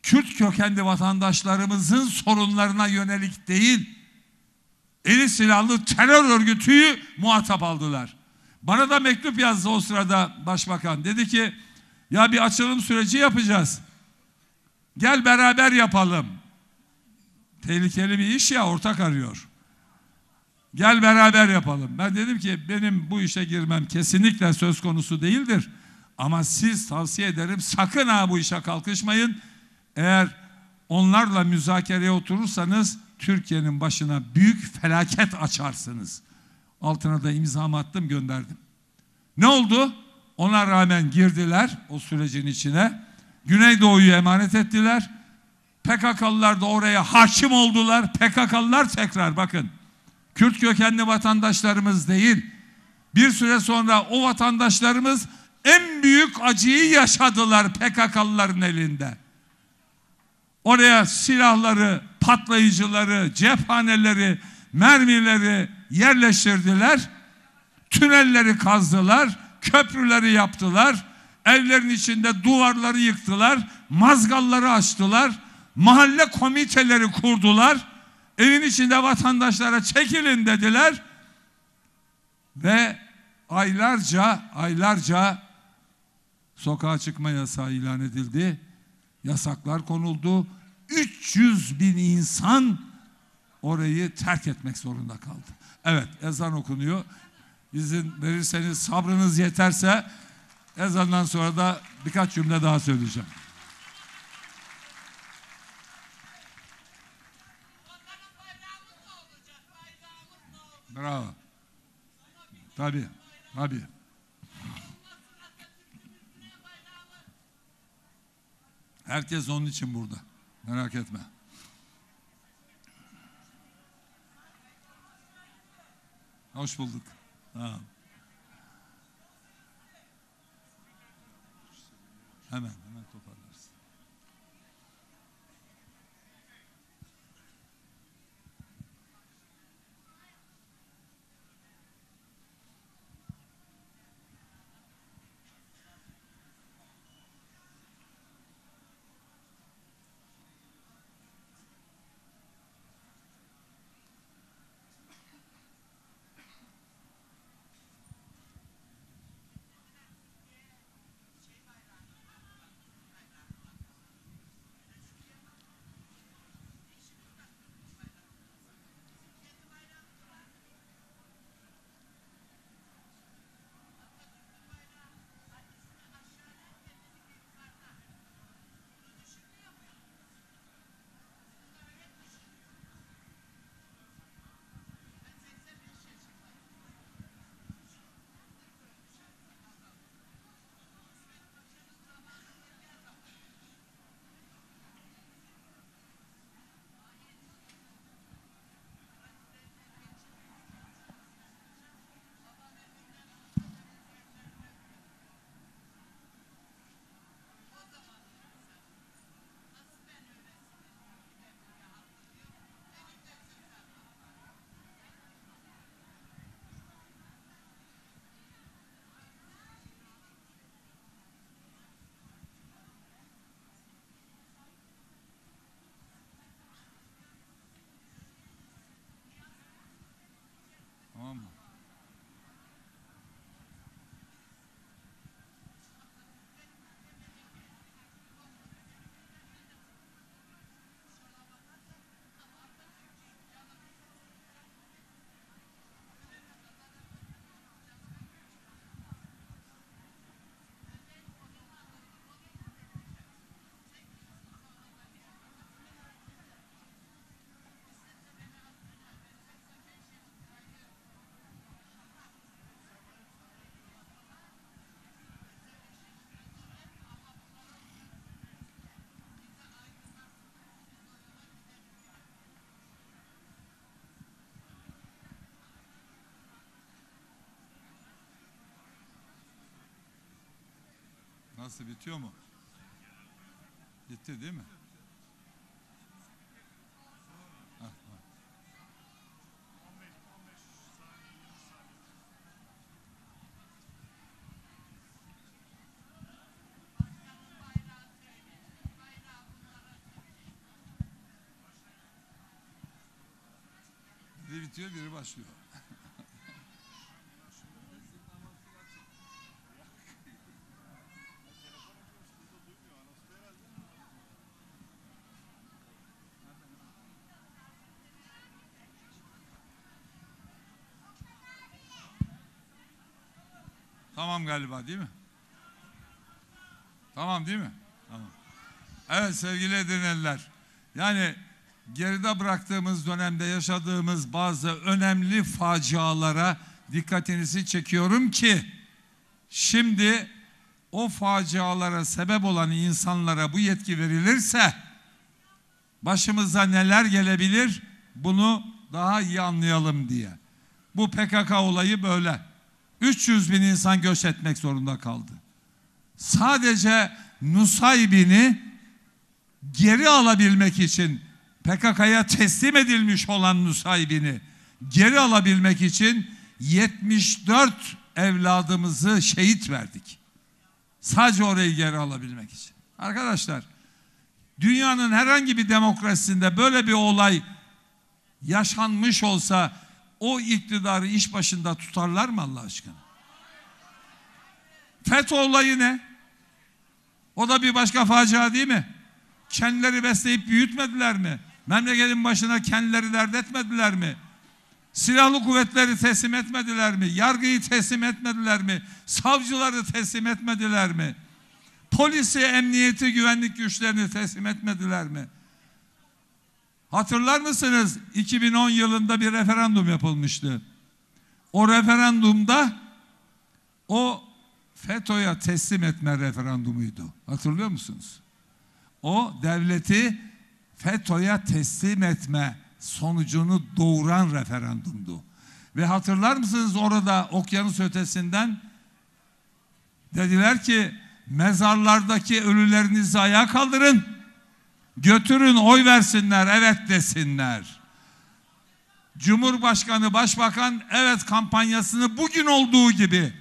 Kürt kökenli vatandaşlarımızın sorunlarına yönelik değil, eli silahlı terör örgütüyü muhatap aldılar. Bana da mektup yazdı o sırada başbakan. Dedi ki ya bir açılım süreci yapacağız. Gel beraber yapalım. Tehlikeli bir iş ya ortak arıyor. Gel beraber yapalım. Ben dedim ki benim bu işe girmem kesinlikle söz konusu değildir. Ama siz tavsiye ederim sakın ha bu işe kalkışmayın. Eğer onlarla müzakereye oturursanız Türkiye'nin başına büyük felaket açarsınız. Altına da imzamı attım gönderdim. Ne oldu? Ona rağmen girdiler o sürecin içine. Güneydoğu'yu emanet ettiler. PKK'lılar da oraya hakim oldular. PKK'lılar tekrar bakın. Kürt kökenli vatandaşlarımız değil. Bir süre sonra o vatandaşlarımız en büyük acıyı yaşadılar PKK'lıların elinde. Oraya silahları, patlayıcıları, cephaneleri, mermileri yerleştirdiler. Tünelleri kazdılar, köprüleri yaptılar. Evlerin içinde duvarları yıktılar, mazgalları açtılar. Mahalle komiteleri kurdular. Evin içinde vatandaşlara çekilin dediler. Ve aylarca, aylarca sokağa çıkma yasağı ilan edildi yasaklar konuldu. 300 bin insan orayı terk etmek zorunda kaldı. Evet ezan okunuyor. İzin verirseniz sabrınız yeterse ezandan sonra da birkaç cümle daha söyleyeceğim. Bravo. Tabii. Tabii. Herkes onun için burada. Merak etme. Hoş bulduk. Tamam. Hemen. Nasıl bitiyor mu? Gitti değil mi? Heh, heh. Biri bitiyor, biri başlıyor. Tamam galiba değil mi? Tamam değil mi? Tamam. Evet sevgili Edirneliler. Yani geride bıraktığımız dönemde yaşadığımız bazı önemli facialara dikkatinizi çekiyorum ki şimdi o facialara sebep olan insanlara bu yetki verilirse başımıza neler gelebilir bunu daha iyi anlayalım diye. Bu PKK olayı böyle. 300 bin insan göç etmek zorunda kaldı. Sadece Nusaybin'i geri alabilmek için PKK'ya teslim edilmiş olan Nusaybin'i geri alabilmek için 74 evladımızı şehit verdik. Sadece orayı geri alabilmek için. Arkadaşlar dünyanın herhangi bir demokrasisinde böyle bir olay yaşanmış olsa o iktidarı iş başında tutarlar mı Allah aşkına? FETÖ olayı ne? O da bir başka facia değil mi? Kendileri besleyip büyütmediler mi? Memleketin başına kendileri dert etmediler mi? Silahlı kuvvetleri teslim etmediler mi? Yargıyı teslim etmediler mi? Savcıları teslim etmediler mi? Polisi, emniyeti, güvenlik güçlerini teslim etmediler mi? Hatırlar mısınız 2010 yılında bir referandum yapılmıştı. O referandumda o FETÖ'ye teslim etme referandumuydu. Hatırlıyor musunuz? O devleti FETÖ'ye teslim etme sonucunu doğuran referandumdu. Ve hatırlar mısınız orada okyanus ötesinden dediler ki mezarlardaki ölülerinizi ayağa kaldırın. Götürün oy versinler, evet desinler. Cumhurbaşkanı, başbakan evet kampanyasını bugün olduğu gibi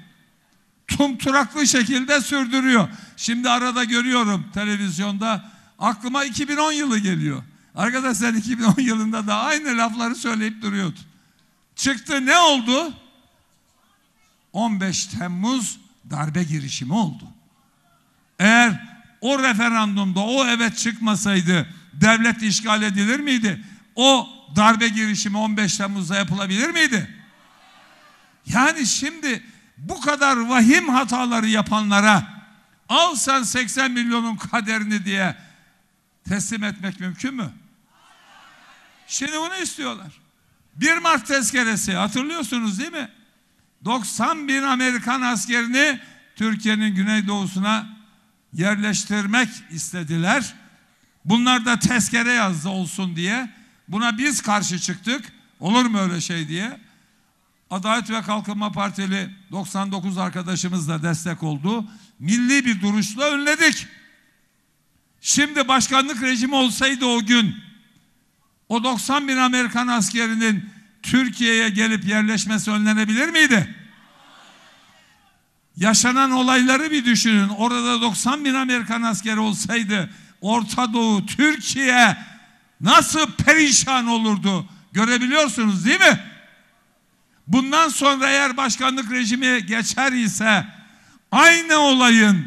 tumturaklı şekilde sürdürüyor. Şimdi arada görüyorum televizyonda aklıma 2010 yılı geliyor. Arkadaşlar 2010 yılında da aynı lafları söyleyip duruyordu. Çıktı ne oldu? 15 Temmuz darbe girişimi oldu. Eğer o referandumda o evet çıkmasaydı devlet işgal edilir miydi? O darbe girişimi 15 Temmuz'da yapılabilir miydi? Yani şimdi bu kadar vahim hataları yapanlara al sen 80 milyonun kaderini diye teslim etmek mümkün mü? Şimdi bunu istiyorlar. 1 Mart tezkeresi hatırlıyorsunuz değil mi? 90 bin Amerikan askerini Türkiye'nin güneydoğusuna yerleştirmek istediler. Bunlar da tezkere yazdı olsun diye. Buna biz karşı çıktık. Olur mu öyle şey diye. Adalet ve Kalkınma Partili 99 arkadaşımız da destek oldu. Milli bir duruşla önledik. Şimdi başkanlık rejimi olsaydı o gün o 90 bin Amerikan askerinin Türkiye'ye gelip yerleşmesi önlenebilir miydi? Yaşanan olayları bir düşünün. Orada 90 bin Amerikan askeri olsaydı Orta Doğu, Türkiye nasıl perişan olurdu? Görebiliyorsunuz değil mi? Bundan sonra eğer başkanlık rejimi geçer ise aynı olayın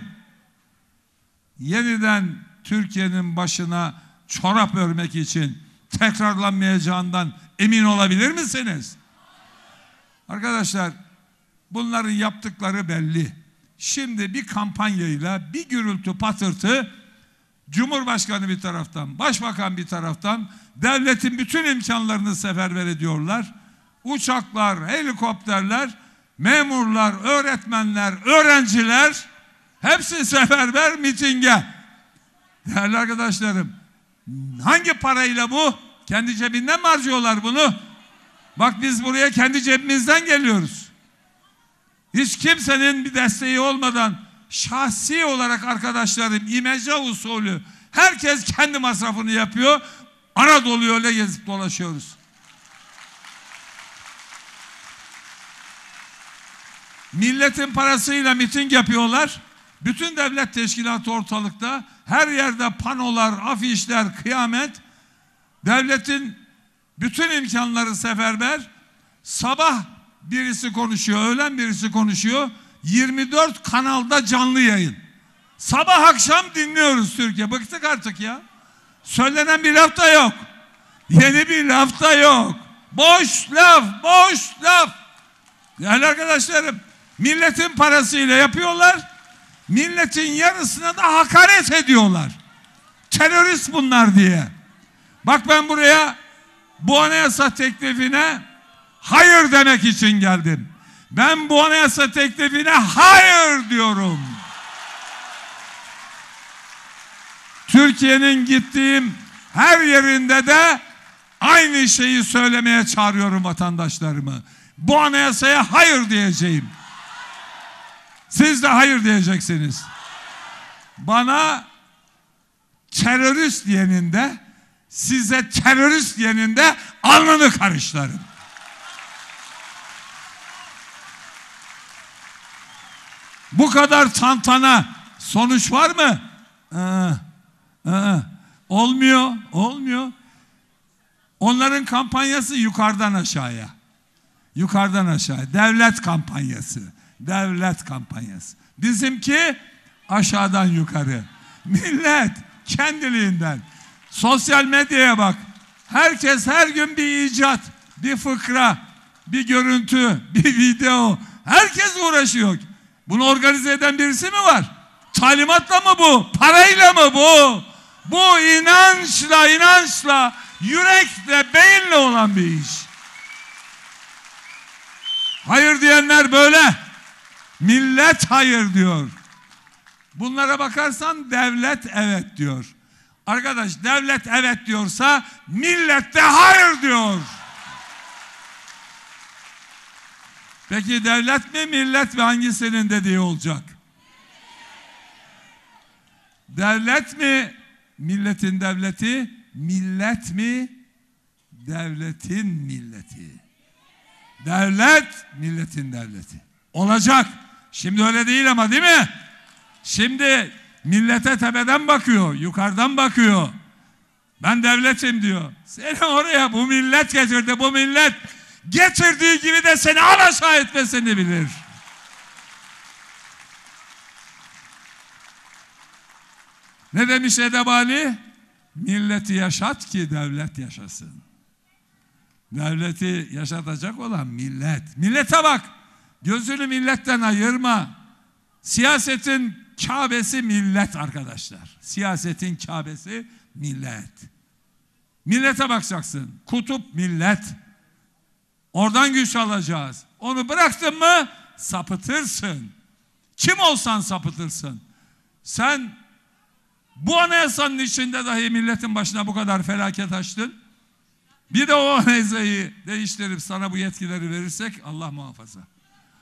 yeniden Türkiye'nin başına çorap örmek için tekrarlanmayacağından emin olabilir misiniz? Arkadaşlar Bunların yaptıkları belli. Şimdi bir kampanyayla bir gürültü patırtı Cumhurbaşkanı bir taraftan, başbakan bir taraftan devletin bütün imkanlarını seferber ediyorlar. Uçaklar, helikopterler, memurlar, öğretmenler, öğrenciler hepsi seferber mitinge. Değerli arkadaşlarım, hangi parayla bu? Kendi cebinden mi harcıyorlar bunu? Bak biz buraya kendi cebimizden geliyoruz hiç kimsenin bir desteği olmadan şahsi olarak arkadaşlarım imece usulü herkes kendi masrafını yapıyor. Anadolu'yu öyle gezip dolaşıyoruz. Milletin parasıyla miting yapıyorlar. Bütün devlet teşkilatı ortalıkta. Her yerde panolar, afişler, kıyamet. Devletin bütün imkanları seferber. Sabah birisi konuşuyor, öğlen birisi konuşuyor. 24 kanalda canlı yayın. Sabah akşam dinliyoruz Türkiye. Bıktık artık ya. Söylenen bir laf da yok. Yeni bir laf da yok. Boş laf, boş laf. Değerli arkadaşlarım, milletin parasıyla yapıyorlar. Milletin yarısına da hakaret ediyorlar. Terörist bunlar diye. Bak ben buraya bu anayasa teklifine hayır demek için geldin. Ben bu anayasa teklifine hayır diyorum. Türkiye'nin gittiğim her yerinde de aynı şeyi söylemeye çağırıyorum vatandaşlarımı. Bu anayasaya hayır diyeceğim. Siz de hayır diyeceksiniz. Bana terörist diyeninde size terörist diyeninde alnını karışlarım. Bu kadar tantana sonuç var mı? Ee, e, olmuyor, olmuyor. Onların kampanyası yukarıdan aşağıya. Yukarıdan aşağıya. Devlet kampanyası. Devlet kampanyası. Bizimki aşağıdan yukarı. Millet kendiliğinden. Sosyal medyaya bak. Herkes her gün bir icat, bir fıkra, bir görüntü, bir video. Herkes uğraşıyor. Bunu organize eden birisi mi var? Talimatla mı bu? Parayla mı bu? Bu inançla, inançla, yürekle, beyinle olan bir iş. Hayır diyenler böyle. Millet hayır diyor. Bunlara bakarsan devlet evet diyor. Arkadaş devlet evet diyorsa millet de hayır diyor. Peki devlet mi millet mi hangisinin dediği olacak? Devlet mi milletin devleti? Millet mi devletin milleti? Devlet milletin devleti. Olacak. Şimdi öyle değil ama değil mi? Şimdi millete tepeden bakıyor, yukarıdan bakıyor. Ben devletim diyor. Seni oraya bu millet getirdi, bu millet Getirdiği gibi de seni alaşağı etmesini bilir. Ne demiş Edebali? Milleti yaşat ki devlet yaşasın. Devleti yaşatacak olan millet. Millete bak. Gözünü milletten ayırma. Siyasetin Kabe'si millet arkadaşlar. Siyasetin Kabe'si millet. Millete bakacaksın. Kutup millet. Oradan güç alacağız. Onu bıraktın mı sapıtırsın. Kim olsan sapıtırsın. Sen bu anayasanın içinde dahi milletin başına bu kadar felaket açtın. Bir de o anayasayı değiştirip sana bu yetkileri verirsek Allah muhafaza.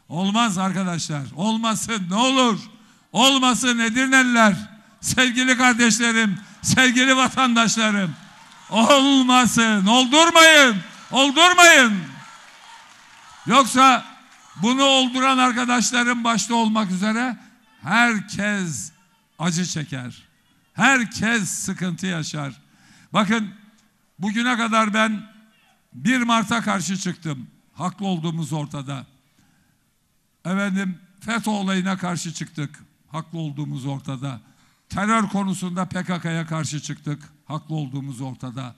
Olmaz arkadaşlar. Olmasın ne olur. Olmasın Edirneller. Sevgili kardeşlerim, sevgili vatandaşlarım. Olmasın. Oldurmayın. Oldurmayın. Yoksa bunu olduran arkadaşların başta olmak üzere herkes acı çeker. Herkes sıkıntı yaşar. Bakın bugüne kadar ben 1 Mart'a karşı çıktım. Haklı olduğumuz ortada. Efendim FETÖ olayına karşı çıktık. Haklı olduğumuz ortada. Terör konusunda PKK'ya karşı çıktık. Haklı olduğumuz ortada.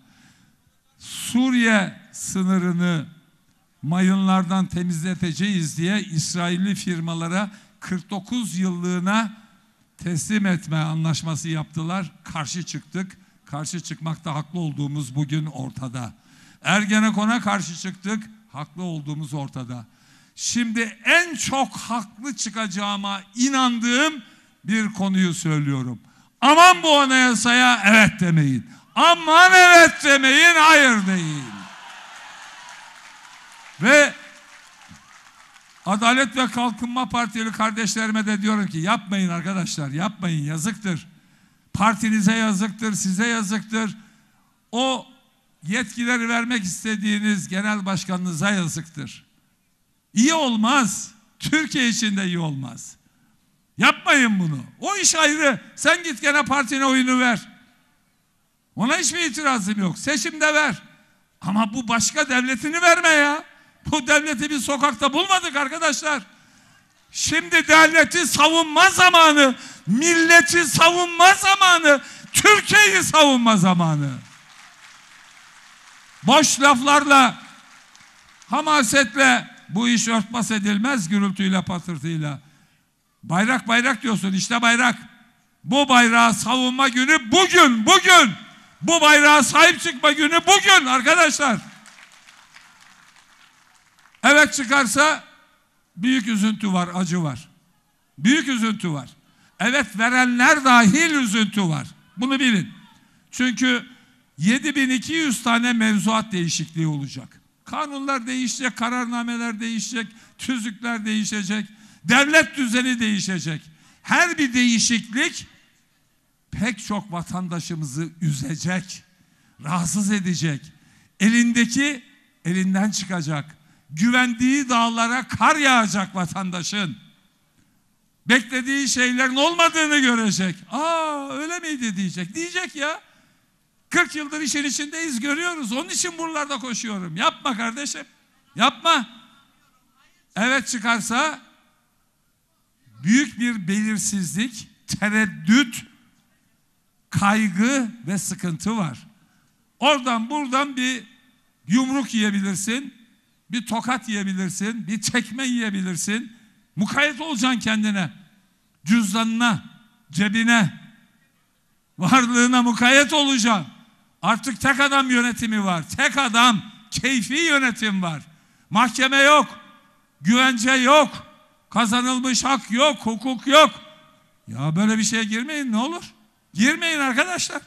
Suriye sınırını mayınlardan temizleteceğiz diye İsrailli firmalara 49 yıllığına teslim etme anlaşması yaptılar. Karşı çıktık. Karşı çıkmakta haklı olduğumuz bugün ortada. Ergenekon'a karşı çıktık. Haklı olduğumuz ortada. Şimdi en çok haklı çıkacağıma inandığım bir konuyu söylüyorum. Aman bu anayasaya evet demeyin. Aman evet demeyin, hayır deyin. Ve Adalet ve Kalkınma Partili kardeşlerime de diyorum ki yapmayın arkadaşlar yapmayın yazıktır. Partinize yazıktır, size yazıktır. O yetkileri vermek istediğiniz genel başkanınıza yazıktır. İyi olmaz. Türkiye için de iyi olmaz. Yapmayın bunu. O iş ayrı. Sen git gene partine oyunu ver. Ona hiçbir itirazım yok. Seçimde ver. Ama bu başka devletini verme ya. Bu devleti bir sokakta bulmadık arkadaşlar. Şimdi devleti savunma zamanı, milleti savunma zamanı, Türkiye'yi savunma zamanı. Boş laflarla, hamasetle bu iş örtbas edilmez gürültüyle, patırtıyla. Bayrak bayrak diyorsun işte bayrak. Bu bayrağı savunma günü bugün, bugün. Bu bayrağa sahip çıkma günü bugün arkadaşlar. Evet çıkarsa büyük üzüntü var, acı var. Büyük üzüntü var. Evet verenler dahil üzüntü var. Bunu bilin. Çünkü 7200 tane mevzuat değişikliği olacak. Kanunlar değişecek, kararnameler değişecek, tüzükler değişecek, devlet düzeni değişecek. Her bir değişiklik pek çok vatandaşımızı üzecek, rahatsız edecek. Elindeki elinden çıkacak güvendiği dağlara kar yağacak vatandaşın. Beklediği şeylerin olmadığını görecek. Aa öyle miydi diyecek. Diyecek ya. 40 yıldır işin içindeyiz görüyoruz. Onun için buralarda koşuyorum. Yapma kardeşim. Yapma. Evet çıkarsa büyük bir belirsizlik, tereddüt, kaygı ve sıkıntı var. Oradan buradan bir yumruk yiyebilirsin bir tokat yiyebilirsin, bir çekme yiyebilirsin. Mukayyet olacaksın kendine. Cüzdanına, cebine, varlığına mukayyet olacaksın. Artık tek adam yönetimi var. Tek adam keyfi yönetim var. Mahkeme yok. Güvence yok. Kazanılmış hak yok, hukuk yok. Ya böyle bir şeye girmeyin ne olur? Girmeyin arkadaşlar.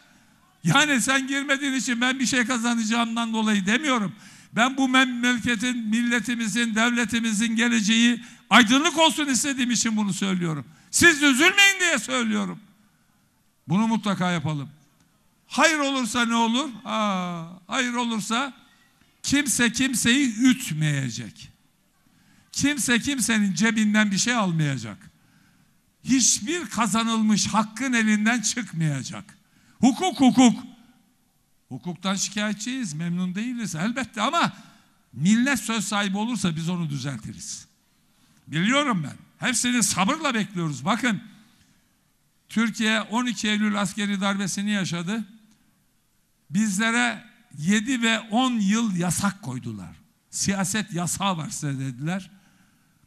Yani sen girmediğin için ben bir şey kazanacağımdan dolayı demiyorum. Ben bu memleketin, milletimizin, devletimizin geleceği aydınlık olsun istediğim için bunu söylüyorum. Siz üzülmeyin diye söylüyorum. Bunu mutlaka yapalım. Hayır olursa ne olur? Aa, hayır olursa kimse kimseyi ütmeyecek. Kimse kimsenin cebinden bir şey almayacak. Hiçbir kazanılmış hakkın elinden çıkmayacak. Hukuk hukuk. Hukuktan şikayetçiyiz, memnun değiliz elbette ama millet söz sahibi olursa biz onu düzeltiriz. Biliyorum ben. Hepsini sabırla bekliyoruz. Bakın Türkiye 12 Eylül askeri darbesini yaşadı. Bizlere 7 ve 10 yıl yasak koydular. Siyaset yasağı var size dediler.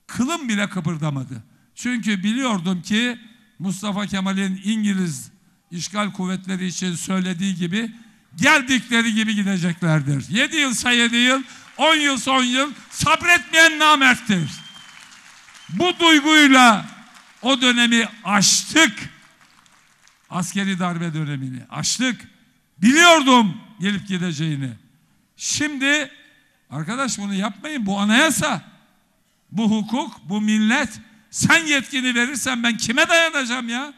Kılım bile kıpırdamadı. Çünkü biliyordum ki Mustafa Kemal'in İngiliz işgal kuvvetleri için söylediği gibi geldikleri gibi gideceklerdir. Yedi yılsa yedi yıl, on yıl son yıl sabretmeyen namerttir. Bu duyguyla o dönemi aştık. Askeri darbe dönemini açtık. Biliyordum gelip gideceğini. Şimdi arkadaş bunu yapmayın. Bu anayasa, bu hukuk, bu millet. Sen yetkini verirsen ben kime dayanacağım ya?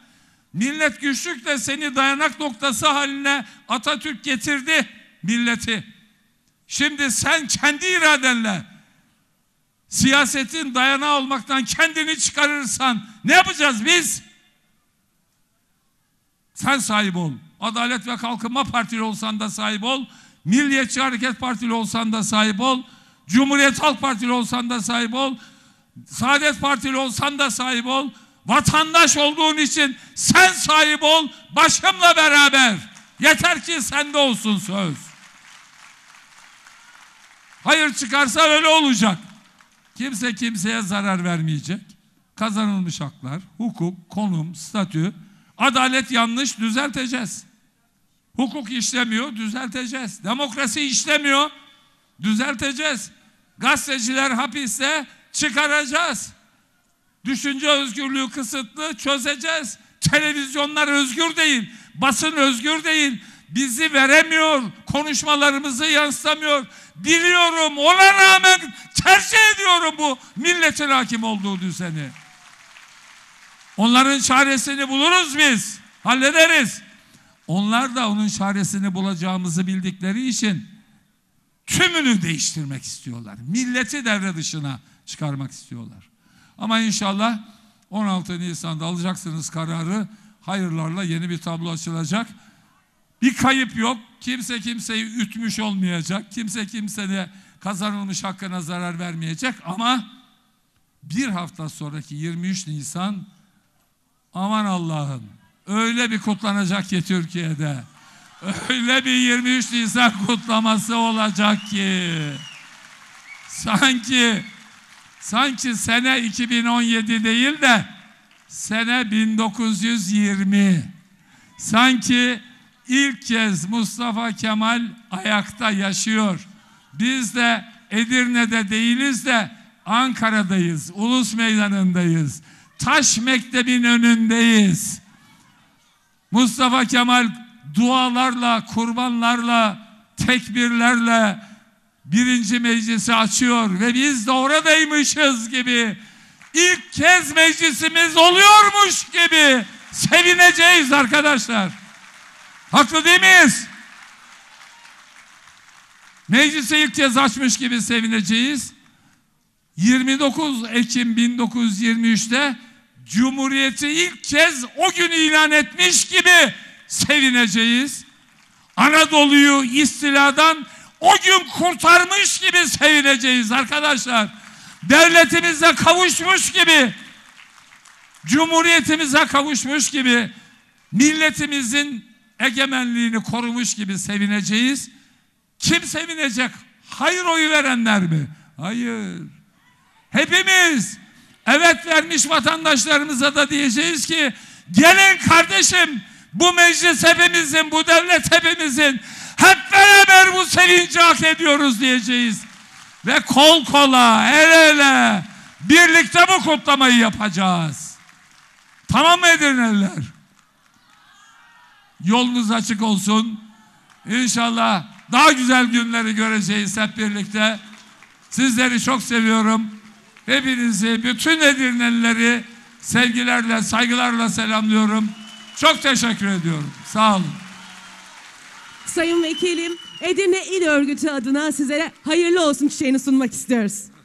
Millet güçlükle seni dayanak noktası haline Atatürk getirdi milleti. Şimdi sen kendi iradenle siyasetin dayanağı olmaktan kendini çıkarırsan ne yapacağız biz? Sen sahip ol. Adalet ve Kalkınma Partili olsan da sahip ol. Milliyetçi Hareket Partili olsan da sahip ol. Cumhuriyet Halk Partili olsan da sahip ol. Saadet Partili olsan da sahip ol. Vatandaş olduğun için sen sahip ol başımla beraber. Yeter ki sende olsun söz. Hayır çıkarsa öyle olacak. Kimse kimseye zarar vermeyecek. Kazanılmış haklar, hukuk, konum, statü, adalet yanlış düzelteceğiz. Hukuk işlemiyor, düzelteceğiz. Demokrasi işlemiyor, düzelteceğiz. Gazeteciler hapiste çıkaracağız. Düşünce özgürlüğü kısıtlı çözeceğiz. Televizyonlar özgür değil, basın özgür değil. Bizi veremiyor, konuşmalarımızı yansıtamıyor. Biliyorum ona rağmen tercih ediyorum bu milletin hakim olduğu düzeni. Onların çaresini buluruz biz, hallederiz. Onlar da onun çaresini bulacağımızı bildikleri için tümünü değiştirmek istiyorlar. Milleti devre dışına çıkarmak istiyorlar. Ama inşallah 16 Nisan'da alacaksınız kararı. Hayırlarla yeni bir tablo açılacak. Bir kayıp yok. Kimse kimseyi ütmüş olmayacak. Kimse kimseye kazanılmış hakkına zarar vermeyecek. Ama bir hafta sonraki 23 Nisan aman Allah'ım öyle bir kutlanacak ki Türkiye'de. Öyle bir 23 Nisan kutlaması olacak ki sanki Sanki sene 2017 değil de sene 1920. Sanki ilk kez Mustafa Kemal ayakta yaşıyor. Biz de Edirne'de değiliz de Ankara'dayız, Ulus Meydanı'ndayız. Taş Mektebin önündeyiz. Mustafa Kemal dualarla, kurbanlarla, tekbirlerle, birinci meclisi açıyor ve biz de oradaymışız gibi ilk kez meclisimiz oluyormuş gibi sevineceğiz arkadaşlar. Haklı değil miyiz? Meclisi ilk kez açmış gibi sevineceğiz. 29 Ekim 1923'te Cumhuriyeti ilk kez o gün ilan etmiş gibi sevineceğiz. Anadolu'yu istiladan o gün kurtarmış gibi sevineceğiz arkadaşlar. Devletimize kavuşmuş gibi, cumhuriyetimize kavuşmuş gibi, milletimizin egemenliğini korumuş gibi sevineceğiz. Kim sevinecek? Hayır oyu verenler mi? Hayır. Hepimiz evet vermiş vatandaşlarımıza da diyeceğiz ki gelin kardeşim bu meclis hepimizin, bu devlet hepimizin. Hep beraber bu sevinci hak ediyoruz diyeceğiz. Ve kol kola, el ele birlikte bu kutlamayı yapacağız. Tamam mı Edirneliler? Yolunuz açık olsun. İnşallah daha güzel günleri göreceğiz hep birlikte. Sizleri çok seviyorum. Hepinizi, bütün Edirnelileri sevgilerle, saygılarla selamlıyorum. Çok teşekkür ediyorum. Sağ olun. Sayın Vekilim, Edirne İl Örgütü adına sizlere hayırlı olsun çiçeğini sunmak istiyoruz.